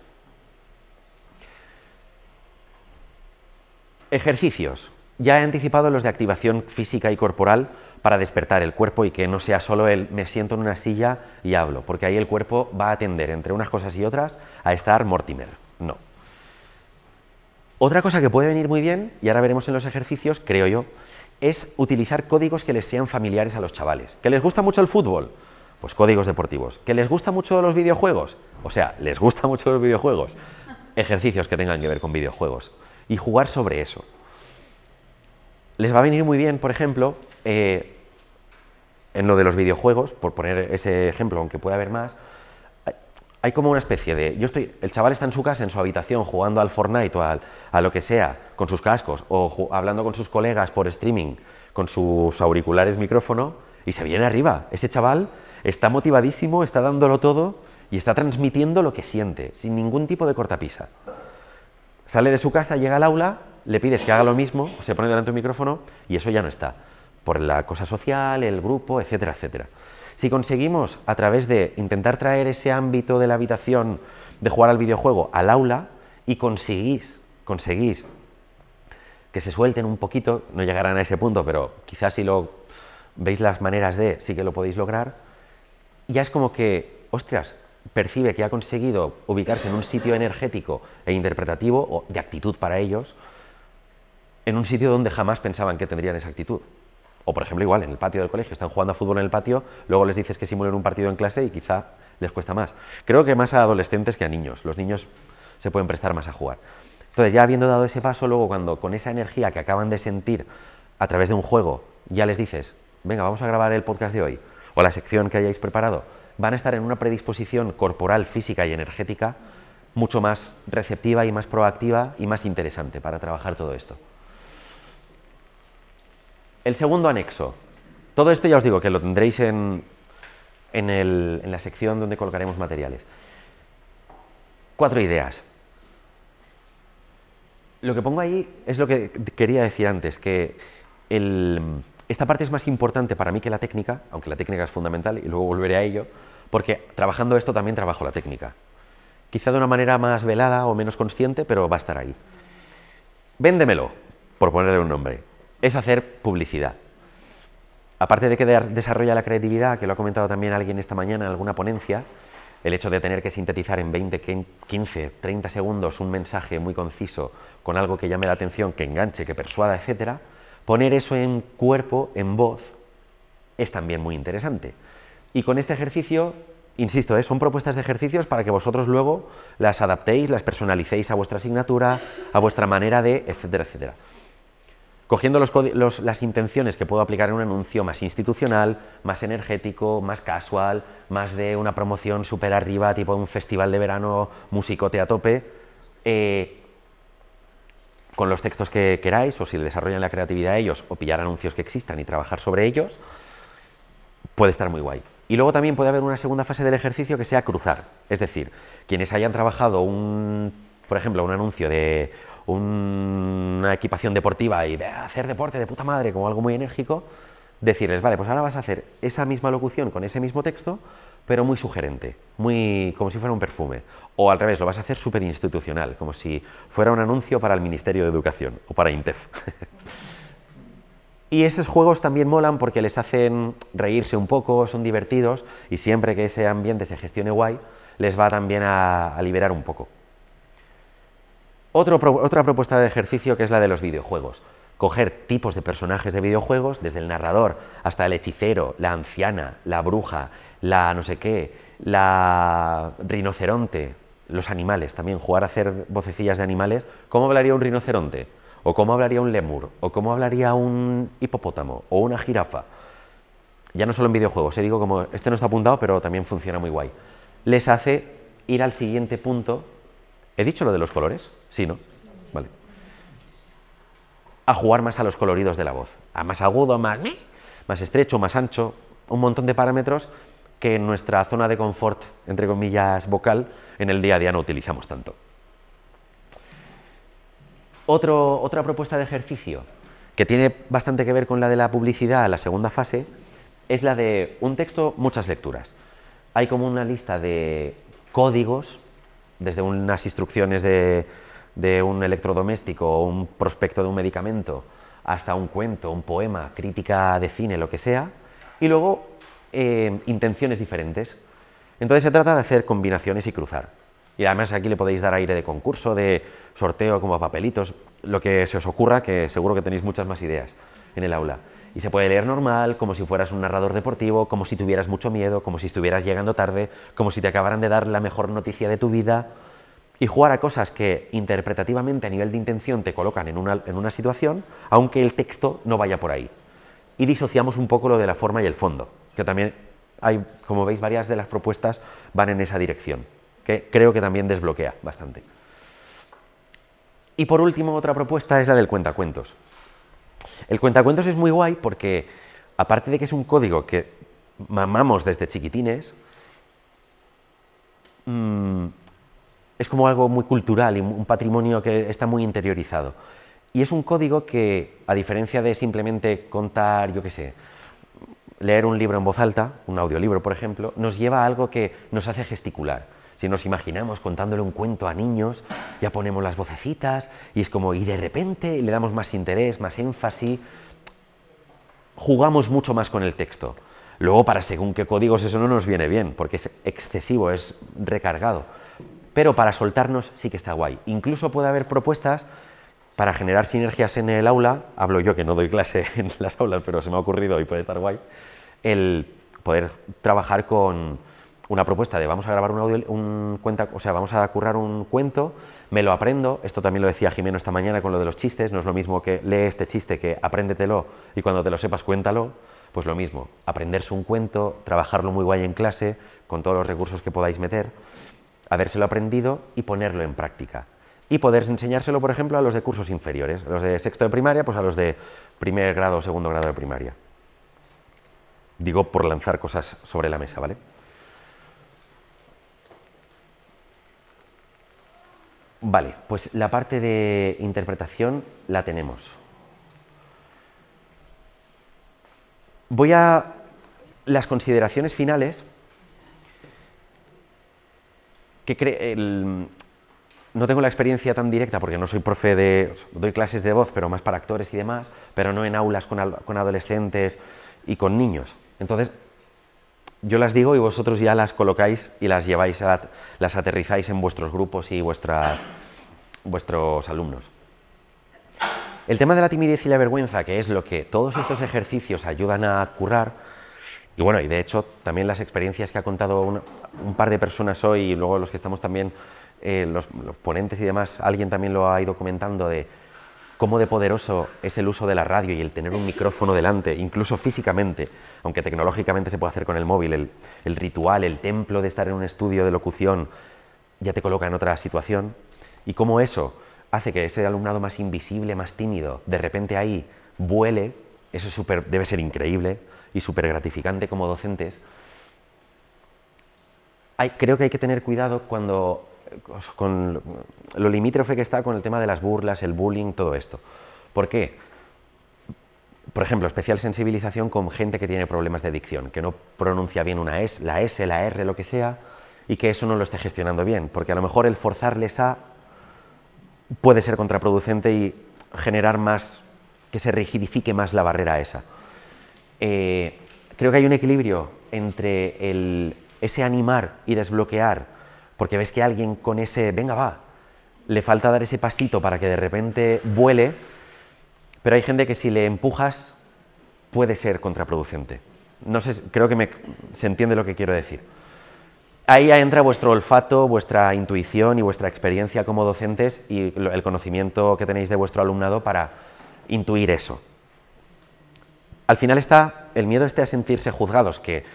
Ejercicios. Ya he anticipado los de activación física y corporal para despertar el cuerpo y que no sea solo el me siento en una silla y hablo, porque ahí el cuerpo va a atender entre unas cosas y otras a estar Mortimer. No. Otra cosa que puede venir muy bien, y ahora veremos en los ejercicios, creo yo, es utilizar códigos que les sean familiares a los chavales. ¿Que les gusta mucho el fútbol? Pues códigos deportivos. ¿Que les gusta mucho los videojuegos? O sea, les gusta mucho los videojuegos. Ejercicios que tengan que ver con videojuegos. Y jugar sobre eso. Les va a venir muy bien, por ejemplo, eh, en lo de los videojuegos, por poner ese ejemplo, aunque pueda haber más, hay como una especie de. Yo estoy. El chaval está en su casa, en su habitación, jugando al Fortnite o al, a lo que sea, con sus cascos, o hablando con sus colegas por streaming, con sus auriculares micrófono, y se viene arriba. Ese chaval está motivadísimo, está dándolo todo y está transmitiendo lo que siente, sin ningún tipo de cortapisa. Sale de su casa, llega al aula, le pides que haga lo mismo, se pone delante un micrófono y eso ya no está, por la cosa social, el grupo, etcétera, etcétera. Si conseguimos, a través de intentar traer ese ámbito de la habitación, de jugar al videojuego, al aula, y conseguís, conseguís que se suelten un poquito, no llegarán a ese punto, pero quizás si lo veis las maneras de, sí que lo podéis lograr, ya es como que, ostras, percibe que ha conseguido ubicarse en un sitio energético e interpretativo, o de actitud para ellos, en un sitio donde jamás pensaban que tendrían esa actitud. O, por ejemplo, igual, en el patio del colegio, están jugando a fútbol en el patio, luego les dices que simulen un partido en clase y quizá les cuesta más. Creo que más a adolescentes que a niños. Los niños se pueden prestar más a jugar. Entonces, ya habiendo dado ese paso, luego cuando con esa energía que acaban de sentir a través de un juego, ya les dices, venga, vamos a grabar el podcast de hoy, o la sección que hayáis preparado, van a estar en una predisposición corporal, física y energética mucho más receptiva y más proactiva y más interesante para trabajar todo esto. El segundo anexo. Todo esto ya os digo que lo tendréis en, la sección donde colocaremos materiales. Cuatro ideas. Lo que pongo ahí es lo que quería decir antes, que el, esta parte es más importante para mí que la técnica, aunque la técnica es fundamental y luego volveré a ello, porque trabajando esto también trabajo la técnica. Quizá de una manera más velada o menos consciente, pero va a estar ahí. Véndemelo, por ponerle un nombre, es hacer publicidad. Aparte de que desarrolla la creatividad, que lo ha comentado también alguien esta mañana en alguna ponencia, el hecho de tener que sintetizar en 20, 15, 30 segundos un mensaje muy conciso con algo que llame la atención, que enganche, que persuada, etcétera, Poner eso en cuerpo, en voz, es también muy interesante. Y con este ejercicio, insisto, ¿eh? son propuestas de ejercicios para que vosotros luego las adaptéis, las personalicéis a vuestra asignatura, a vuestra manera de, etcétera, etcétera. Cogiendo las intenciones que puedo aplicar en un anuncio más institucional, más energético, más casual, más de una promoción súper arriba, tipo un festival de verano, musicote a tope, eh, con los textos que queráis, o si desarrollan la creatividad ellos, o pillar anuncios que existan y trabajar sobre ellos, puede estar muy guay. Y luego también puede haber una segunda fase del ejercicio que sea cruzar. Es decir, quienes hayan trabajado un, por ejemplo, un anuncio de una equipación deportiva y de hacer deporte de puta madre como algo muy enérgico, decirles, vale, pues ahora vas a hacer esa misma locución con ese mismo texto, pero muy sugerente, muy como si fuera un perfume. O al revés, lo vas a hacer súper institucional, como si fuera un anuncio para el Ministerio de Educación o para INTEF. y esos juegos también molan porque les hacen reírse un poco, son divertidos y siempre que ese ambiente se gestione guay, les va también a, liberar un poco. otra propuesta de ejercicio que es la de los videojuegos coger tipos de personajes de videojuegos, desde el narrador hasta el hechicero, la anciana, la bruja, la no sé qué, la rinoceronte, los animales también, jugar a hacer vocecillas de animales, ¿cómo hablaría un rinoceronte? ¿O cómo hablaría un lemur? ¿O cómo hablaría un hipopótamo? ¿O una jirafa? Ya no solo en videojuegos, se ¿eh? digo como, este no está apuntado, pero también funciona muy guay. Les hace ir al siguiente punto. ¿He dicho lo de los colores? Sí, ¿no? Vale. A jugar más a los coloridos de la voz. A más agudo, más, más estrecho, más ancho, un montón de parámetros que en nuestra zona de confort, entre comillas, vocal, en el día a día no utilizamos tanto. otra propuesta de ejercicio que tiene bastante que ver con la de la publicidad, la segunda fase, es la de un texto, muchas lecturas. Hay como una lista de códigos, desde unas instrucciones de, de un electrodoméstico o un prospecto de un medicamento, hasta un cuento, un poema, crítica de cine, lo que sea, y luego eh, intenciones diferentes. Entonces se trata de hacer combinaciones y cruzar. Y además aquí le podéis dar aire de concurso, de sorteo, como papelitos, lo que se os ocurra, que seguro que tenéis muchas más ideas en el aula. Y se puede leer normal, como si fueras un narrador deportivo, como si tuvieras mucho miedo, como si estuvieras llegando tarde, como si te acabaran de dar la mejor noticia de tu vida. Y jugar a cosas que interpretativamente a nivel de intención te colocan en una situación, aunque el texto no vaya por ahí. Y disociamos un poco lo de la forma y el fondo que también hay, como veis, varias de las propuestas van en esa dirección, que creo que también desbloquea bastante. Y por último, otra propuesta es la del cuentacuentos. El cuentacuentos es muy guay porque, aparte de que es un código que mamamos desde chiquitines, mm, es como algo muy cultural y un patrimonio que está muy interiorizado. Y es un código que, a diferencia de simplemente contar, yo qué sé, leer un libro en voz alta, un audiolibro por ejemplo, nos lleva a algo que nos hace gesticular. Si nos imaginamos contándole un cuento a niños, ya ponemos las vocecitas y es como, y de repente le damos más interés, más énfasis, jugamos mucho más con el texto. Luego, para según qué códigos eso no nos viene bien, porque es excesivo, es recargado. Pero para soltarnos sí que está guay. Incluso puede haber propuestas para generar sinergias en el aula, hablo yo que no doy clase en las aulas, pero se me ha ocurrido y puede estar guay, el poder trabajar con una propuesta de vamos a grabar un audio, un cuenta, o sea, vamos a currar un cuento, me lo aprendo, esto también lo decía Jimeno esta mañana con lo de los chistes, no es lo mismo que lee este chiste que apréndetelo y cuando te lo sepas cuéntalo, pues lo mismo, aprenderse un cuento, trabajarlo muy guay en clase, con todos los recursos que podáis meter, habérselo aprendido y ponerlo en práctica y poder enseñárselo, por ejemplo, a los de cursos inferiores, a los de sexto de primaria, pues a los de primer grado o segundo grado de primaria. Digo por lanzar cosas sobre la mesa, ¿vale? Vale, pues la parte de interpretación la tenemos. Voy a las consideraciones finales, que el, no tengo la experiencia tan directa porque no soy profe de... doy clases de voz, pero más para actores y demás, pero no en aulas con, adolescentes y con niños. Entonces, yo las digo y vosotros ya las colocáis y las lleváis, a, las aterrizáis en vuestros grupos y vuestras, vuestros alumnos. El tema de la timidez y la vergüenza, que es lo que todos estos ejercicios ayudan a currar, y bueno, y de hecho también las experiencias que ha contado un par de personas hoy y luego los que estamos también eh, los, ponentes y demás, alguien también lo ha ido comentando de cómo de poderoso es el uso de la radio y el tener un micrófono delante, incluso físicamente, aunque tecnológicamente se puede hacer con el móvil, el, ritual, el templo de estar en un estudio de locución, ya te coloca en otra situación, y cómo eso hace que ese alumnado más invisible, más tímido, de repente ahí vuele, eso debe ser increíble y súper gratificante como docentes. creo que hay que tener cuidado cuando con lo limítrofe que está con el tema de las burlas, el bullying, todo esto. ¿Por qué? Por ejemplo, especial sensibilización con gente que tiene problemas de adicción, que no pronuncia bien una S, la S, la R, lo que sea, y que eso no lo esté gestionando bien, porque a lo mejor el forzarles a puede ser contraproducente y generar más, que se rigidifique más la barrera esa. Eh, creo que hay un equilibrio entre el, ese animar y desbloquear porque ves que alguien con ese, venga, va, le falta dar ese pasito para que de repente vuele, pero hay gente que si le empujas puede ser contraproducente. No sé, creo que se entiende lo que quiero decir. Ahí entra vuestro olfato, vuestra intuición y vuestra experiencia como docentes y el conocimiento que tenéis de vuestro alumnado para intuir eso. Al final está el miedo este a sentirse juzgados, que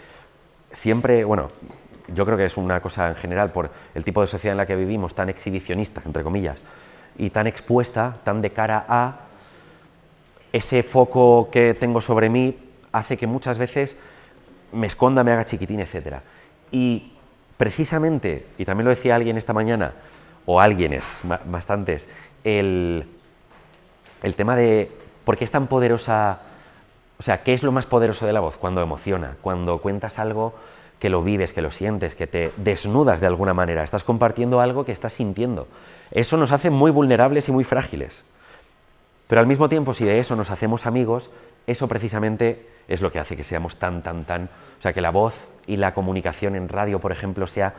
siempre, bueno, yo creo que es una cosa en general, por el tipo de sociedad en la que vivimos, tan exhibicionista, entre comillas, y tan expuesta, tan de cara a ese foco que tengo sobre mí, hace que muchas veces me esconda, me haga chiquitín, etc. Y precisamente, y también lo decía alguien esta mañana, o alguienes, bastantes, el, el tema de por qué es tan poderosa, o sea, qué es lo más poderoso de la voz, cuando emociona, cuando cuentas algo que lo vives, que lo sientes, que te desnudas de alguna manera, estás compartiendo algo que estás sintiendo. Eso nos hace muy vulnerables y muy frágiles. Pero al mismo tiempo, si de eso nos hacemos amigos, eso precisamente es lo que hace que seamos tan, tan, tan... O sea, que la voz y la comunicación en radio, por ejemplo, sea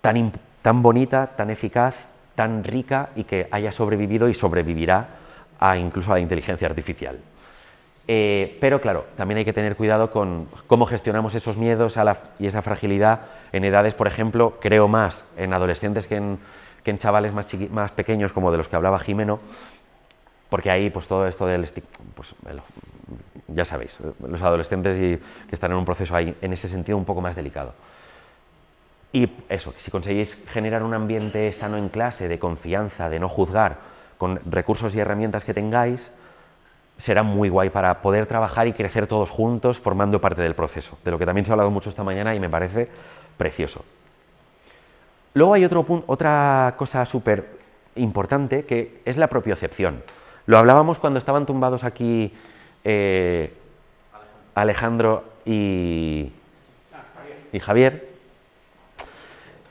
tan, tan bonita, tan eficaz, tan rica y que haya sobrevivido y sobrevivirá incluso a la inteligencia artificial. Eh, pero claro, también hay que tener cuidado con cómo gestionamos esos miedos y esa fragilidad en edades, por ejemplo, creo más en adolescentes que en, chavales más, pequeños, como de los que hablaba Jimeno, porque ahí pues todo esto del pues, ya sabéis, los adolescentes que están en un proceso ahí, en ese sentido, un poco más delicado. Y eso, si conseguís generar un ambiente sano en clase, de confianza, de no juzgar, con recursos y herramientas que tengáis, será muy guay para poder trabajar y crecer todos juntos formando parte del proceso, de lo que también se ha hablado mucho esta mañana y me parece precioso. Luego hay otro otra cosa súper importante que es la propiocepción. Lo hablábamos cuando estaban tumbados aquí eh, Alejandro y, y Javier,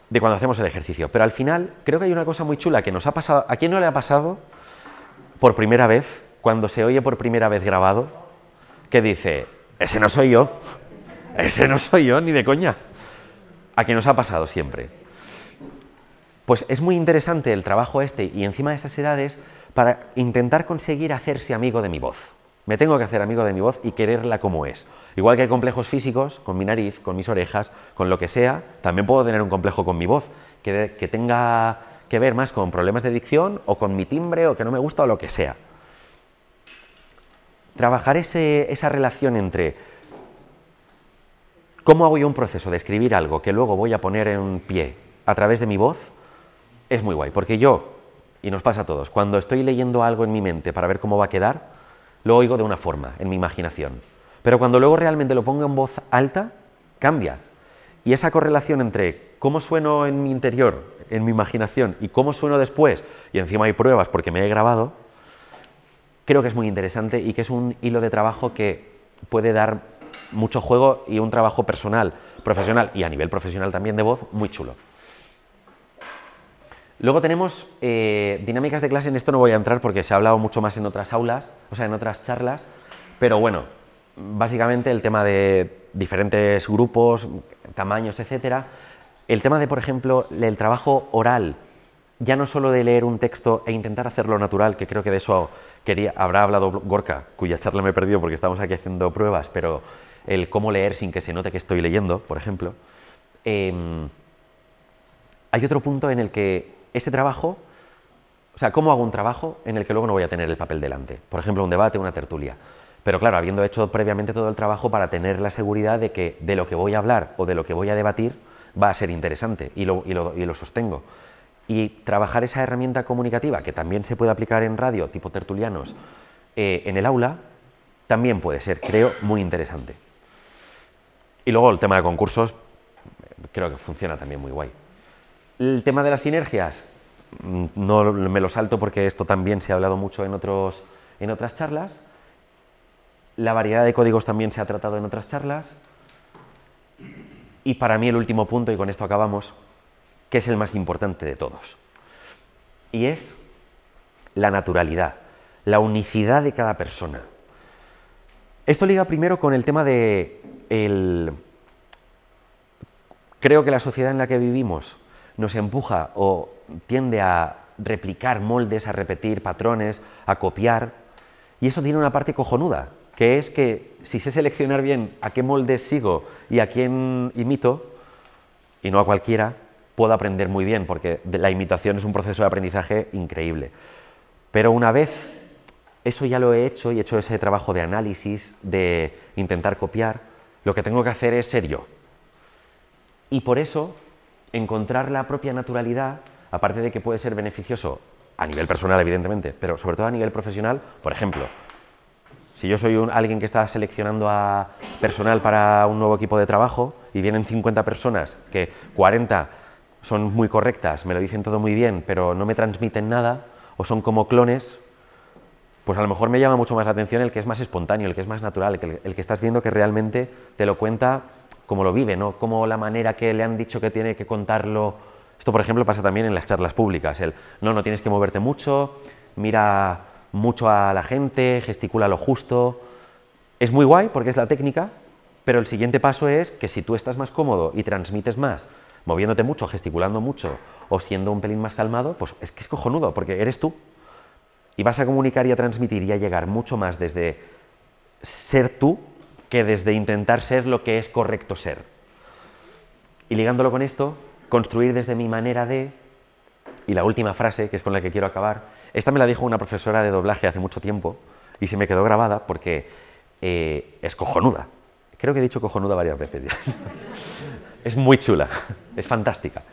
de cuando hacemos el ejercicio. Pero al final creo que hay una cosa muy chula que nos ha pasado, ¿a quién no le ha pasado por primera vez cuando se oye por primera vez grabado, que dice, ese no soy yo, ese no soy yo, ni de coña. A que nos ha pasado siempre. Pues es muy interesante el trabajo este y encima de esas edades para intentar conseguir hacerse amigo de mi voz. Me tengo que hacer amigo de mi voz y quererla como es. Igual que hay complejos físicos, con mi nariz, con mis orejas, con lo que sea, también puedo tener un complejo con mi voz, que, tenga que ver más con problemas de dicción o con mi timbre o que no me gusta o lo que sea trabajar esa relación entre cómo hago yo un proceso de escribir algo que luego voy a poner en pie a través de mi voz, es muy guay, porque yo, y nos pasa a todos, cuando estoy leyendo algo en mi mente para ver cómo va a quedar, lo oigo de una forma, en mi imaginación. Pero cuando luego realmente lo pongo en voz alta, cambia. Y esa correlación entre cómo sueno en mi interior, en mi imaginación, y cómo sueno después, y encima hay pruebas porque me he grabado, creo que es muy interesante y que es un hilo de trabajo que puede dar mucho juego y un trabajo personal, profesional y a nivel profesional también de voz muy chulo. Luego tenemos eh, dinámicas de clase, en esto no voy a entrar porque se ha hablado mucho más en otras aulas, o sea, en otras charlas, pero bueno, básicamente el tema de diferentes grupos, tamaños, etcétera. El tema de, por ejemplo, el trabajo oral, ya no solo de leer un texto e intentar hacerlo natural, que creo que de eso quería, habrá hablado Gorka, cuya charla me he perdido porque estamos aquí haciendo pruebas, pero el cómo leer sin que se note que estoy leyendo, por ejemplo, em, hay otro punto en el que ese trabajo, o sea, cómo hago un trabajo en el que luego no voy a tener el papel delante, por ejemplo, un debate, una tertulia. Pero claro, habiendo hecho previamente todo el trabajo para tener la seguridad de que de lo que voy a hablar o de lo que voy a debatir va a ser interesante y lo sostengo y trabajar esa herramienta comunicativa, que también se puede aplicar en radio, tipo tertulianos, eh, en el aula, también puede ser, creo, muy interesante. Y luego el tema de concursos, creo que funciona también muy guay. El tema de las sinergias, mm, no me lo salto porque esto también se ha hablado mucho en, otros, en otras charlas. La variedad de códigos también se ha tratado en otras charlas. Y para mí el último punto, y con esto acabamos, que es el más importante de todos. Y es la naturalidad, la unicidad de cada persona. Esto liga primero con el tema de el... Creo que la sociedad en la que vivimos nos empuja o tiende a replicar moldes, a repetir patrones, a copiar. Y eso tiene una parte cojonuda, que es que si sé seleccionar bien a qué moldes sigo y a quién imito, y no a cualquiera, puedo aprender muy bien, porque la imitación es un proceso de aprendizaje increíble. Pero una vez eso ya lo he hecho y he hecho ese trabajo de análisis, de intentar copiar, lo que tengo que hacer es ser yo. Y por eso, encontrar la propia naturalidad, aparte de que puede ser beneficioso a nivel personal, evidentemente, pero sobre todo a nivel profesional, por ejemplo, si yo soy alguien que está seleccionando a personal para un nuevo equipo de trabajo y vienen 50 personas que 40 son muy correctas, me lo dicen todo muy bien, pero no me transmiten nada, o son como clones, pues a lo mejor me llama mucho más la atención el que es más espontáneo, el que es más natural, el que, estás viendo que realmente te lo cuenta como lo vive, ¿no? Como la manera que le han dicho que tiene que contarlo. Esto, por ejemplo, pasa también en las charlas públicas. El, no, no tienes que moverte mucho, mira mucho a la gente, gesticula lo justo. Es muy guay porque es la técnica, pero el siguiente paso es que si tú estás más cómodo y transmites más moviéndote mucho, gesticulando mucho o siendo un pelín más calmado, pues es que es cojonudo, porque eres tú. Y vas a comunicar y a transmitir y a llegar mucho más desde ser tú que desde intentar ser lo que es correcto ser. Y ligándolo con esto, construir desde mi manera de... Y la última frase, que es con la que quiero acabar, esta me la dijo una profesora de doblaje hace mucho tiempo y se me quedó grabada porque eh, es cojonuda. Creo que he dicho cojonuda varias veces ya. es muy chula, es fantástica.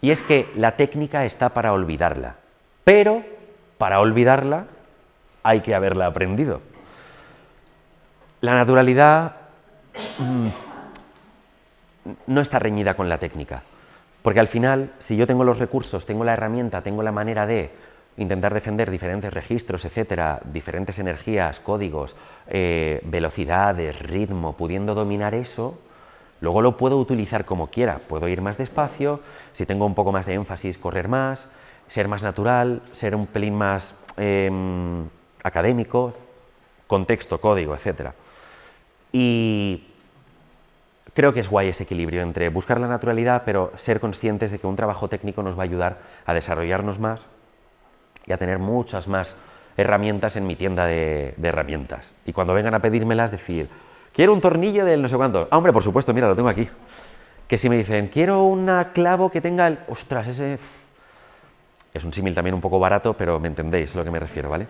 Y es que la técnica está para olvidarla, pero para olvidarla hay que haberla aprendido. La naturalidad mm, no está reñida con la técnica, porque al final, si yo tengo los recursos, tengo la herramienta, tengo la manera de intentar defender diferentes registros, etcétera, diferentes energías, códigos, eh, velocidades, ritmo, pudiendo dominar eso, Luego lo puedo utilizar como quiera, puedo ir más despacio, si tengo un poco más de énfasis, correr más, ser más natural, ser un pelín más em, académico, contexto, código, etc. Y creo que es guay ese equilibrio entre buscar la naturalidad, pero ser conscientes de que un trabajo técnico nos va a ayudar a desarrollarnos más y a tener muchas más herramientas en mi tienda de herramientas. Y cuando vengan a pedírmelas, decir, Quiero un tornillo del no sé cuánto. Ah, hombre, por supuesto, mira, lo tengo aquí. Que si me dicen, quiero un clavo que tenga el... Ostras, ese... Es un símil también un poco barato, pero me entendéis a lo que me refiero, ¿vale?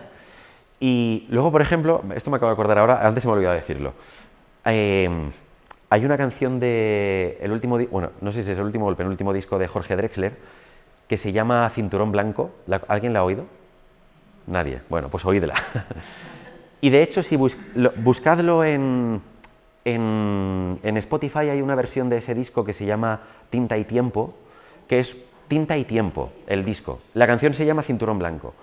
Y luego, por ejemplo, esto me acabo de acordar ahora, antes se me de decirlo. Em, hay una canción de el último, bueno, no sé si es el último o el penúltimo disco de Jorge Drexler que se llama Cinturón Blanco. ¿Alguien la ha oído? Nadie. Bueno, pues oídela. y de hecho, si buscadlo en en, Spotify hay una versión de ese disco que se llama Tinta y Tiempo, que es Tinta y Tiempo, el disco. La canción se llama Cinturón Blanco.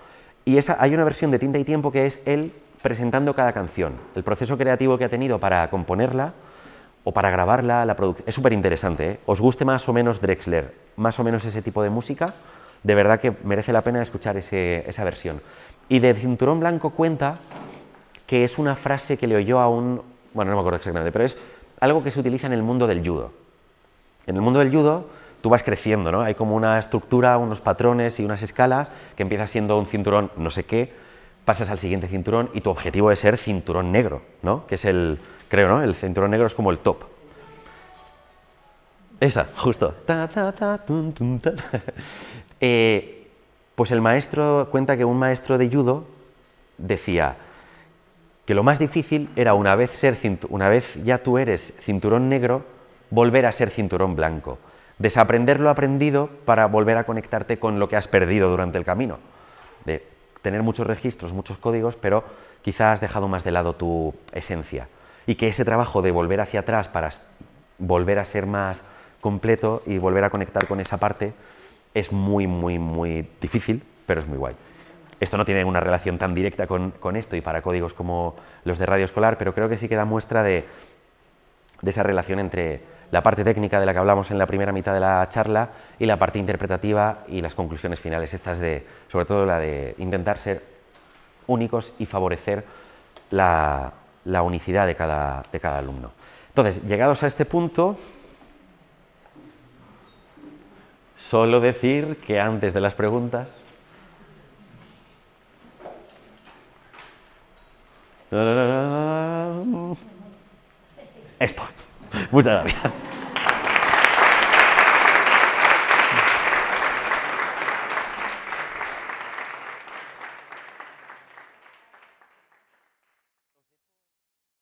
Y esa, hay una versión de Tinta y Tiempo que es él presentando cada canción, el proceso creativo que ha tenido para componerla o para grabarla, la producción. Es súper interesante, ¿eh? Os guste más o menos Drexler, más o menos ese tipo de música, de verdad que merece la pena escuchar esa versión. Y de Cinturón Blanco cuenta que es una frase que le oyó a un bueno, no me acuerdo exactamente, pero es algo que se utiliza en el mundo del judo. En el mundo del judo tú vas creciendo, ¿no? Hay como una estructura, unos patrones y unas escalas que empiezas siendo un cinturón no sé qué, pasas al siguiente cinturón y tu objetivo es ser cinturón negro, ¿no? Que es el, creo, ¿no? El cinturón negro es como el top. Esa, justo. Eh, pues el maestro cuenta que un maestro de judo decía, que lo más difícil era una vez, ser una vez ya tú eres cinturón negro, volver a ser cinturón blanco. Desaprender lo aprendido para volver a conectarte con lo que has perdido durante el camino. De tener muchos registros, muchos códigos, pero quizás has dejado más de lado tu esencia. Y que ese trabajo de volver hacia atrás para volver a ser más completo y volver a conectar con esa parte es muy, muy, muy difícil, pero es muy guay esto no tiene una relación tan directa con, esto y para códigos como los de radio escolar, pero creo que sí que da muestra de, esa relación entre la parte técnica de la que hablamos en la primera mitad de la charla y la parte interpretativa y las conclusiones finales, estas de, sobre todo la de intentar ser únicos y favorecer la, unicidad de cada, de cada alumno. Entonces, llegados a este punto, solo decir que antes de las preguntas Esto. Muchas gracias.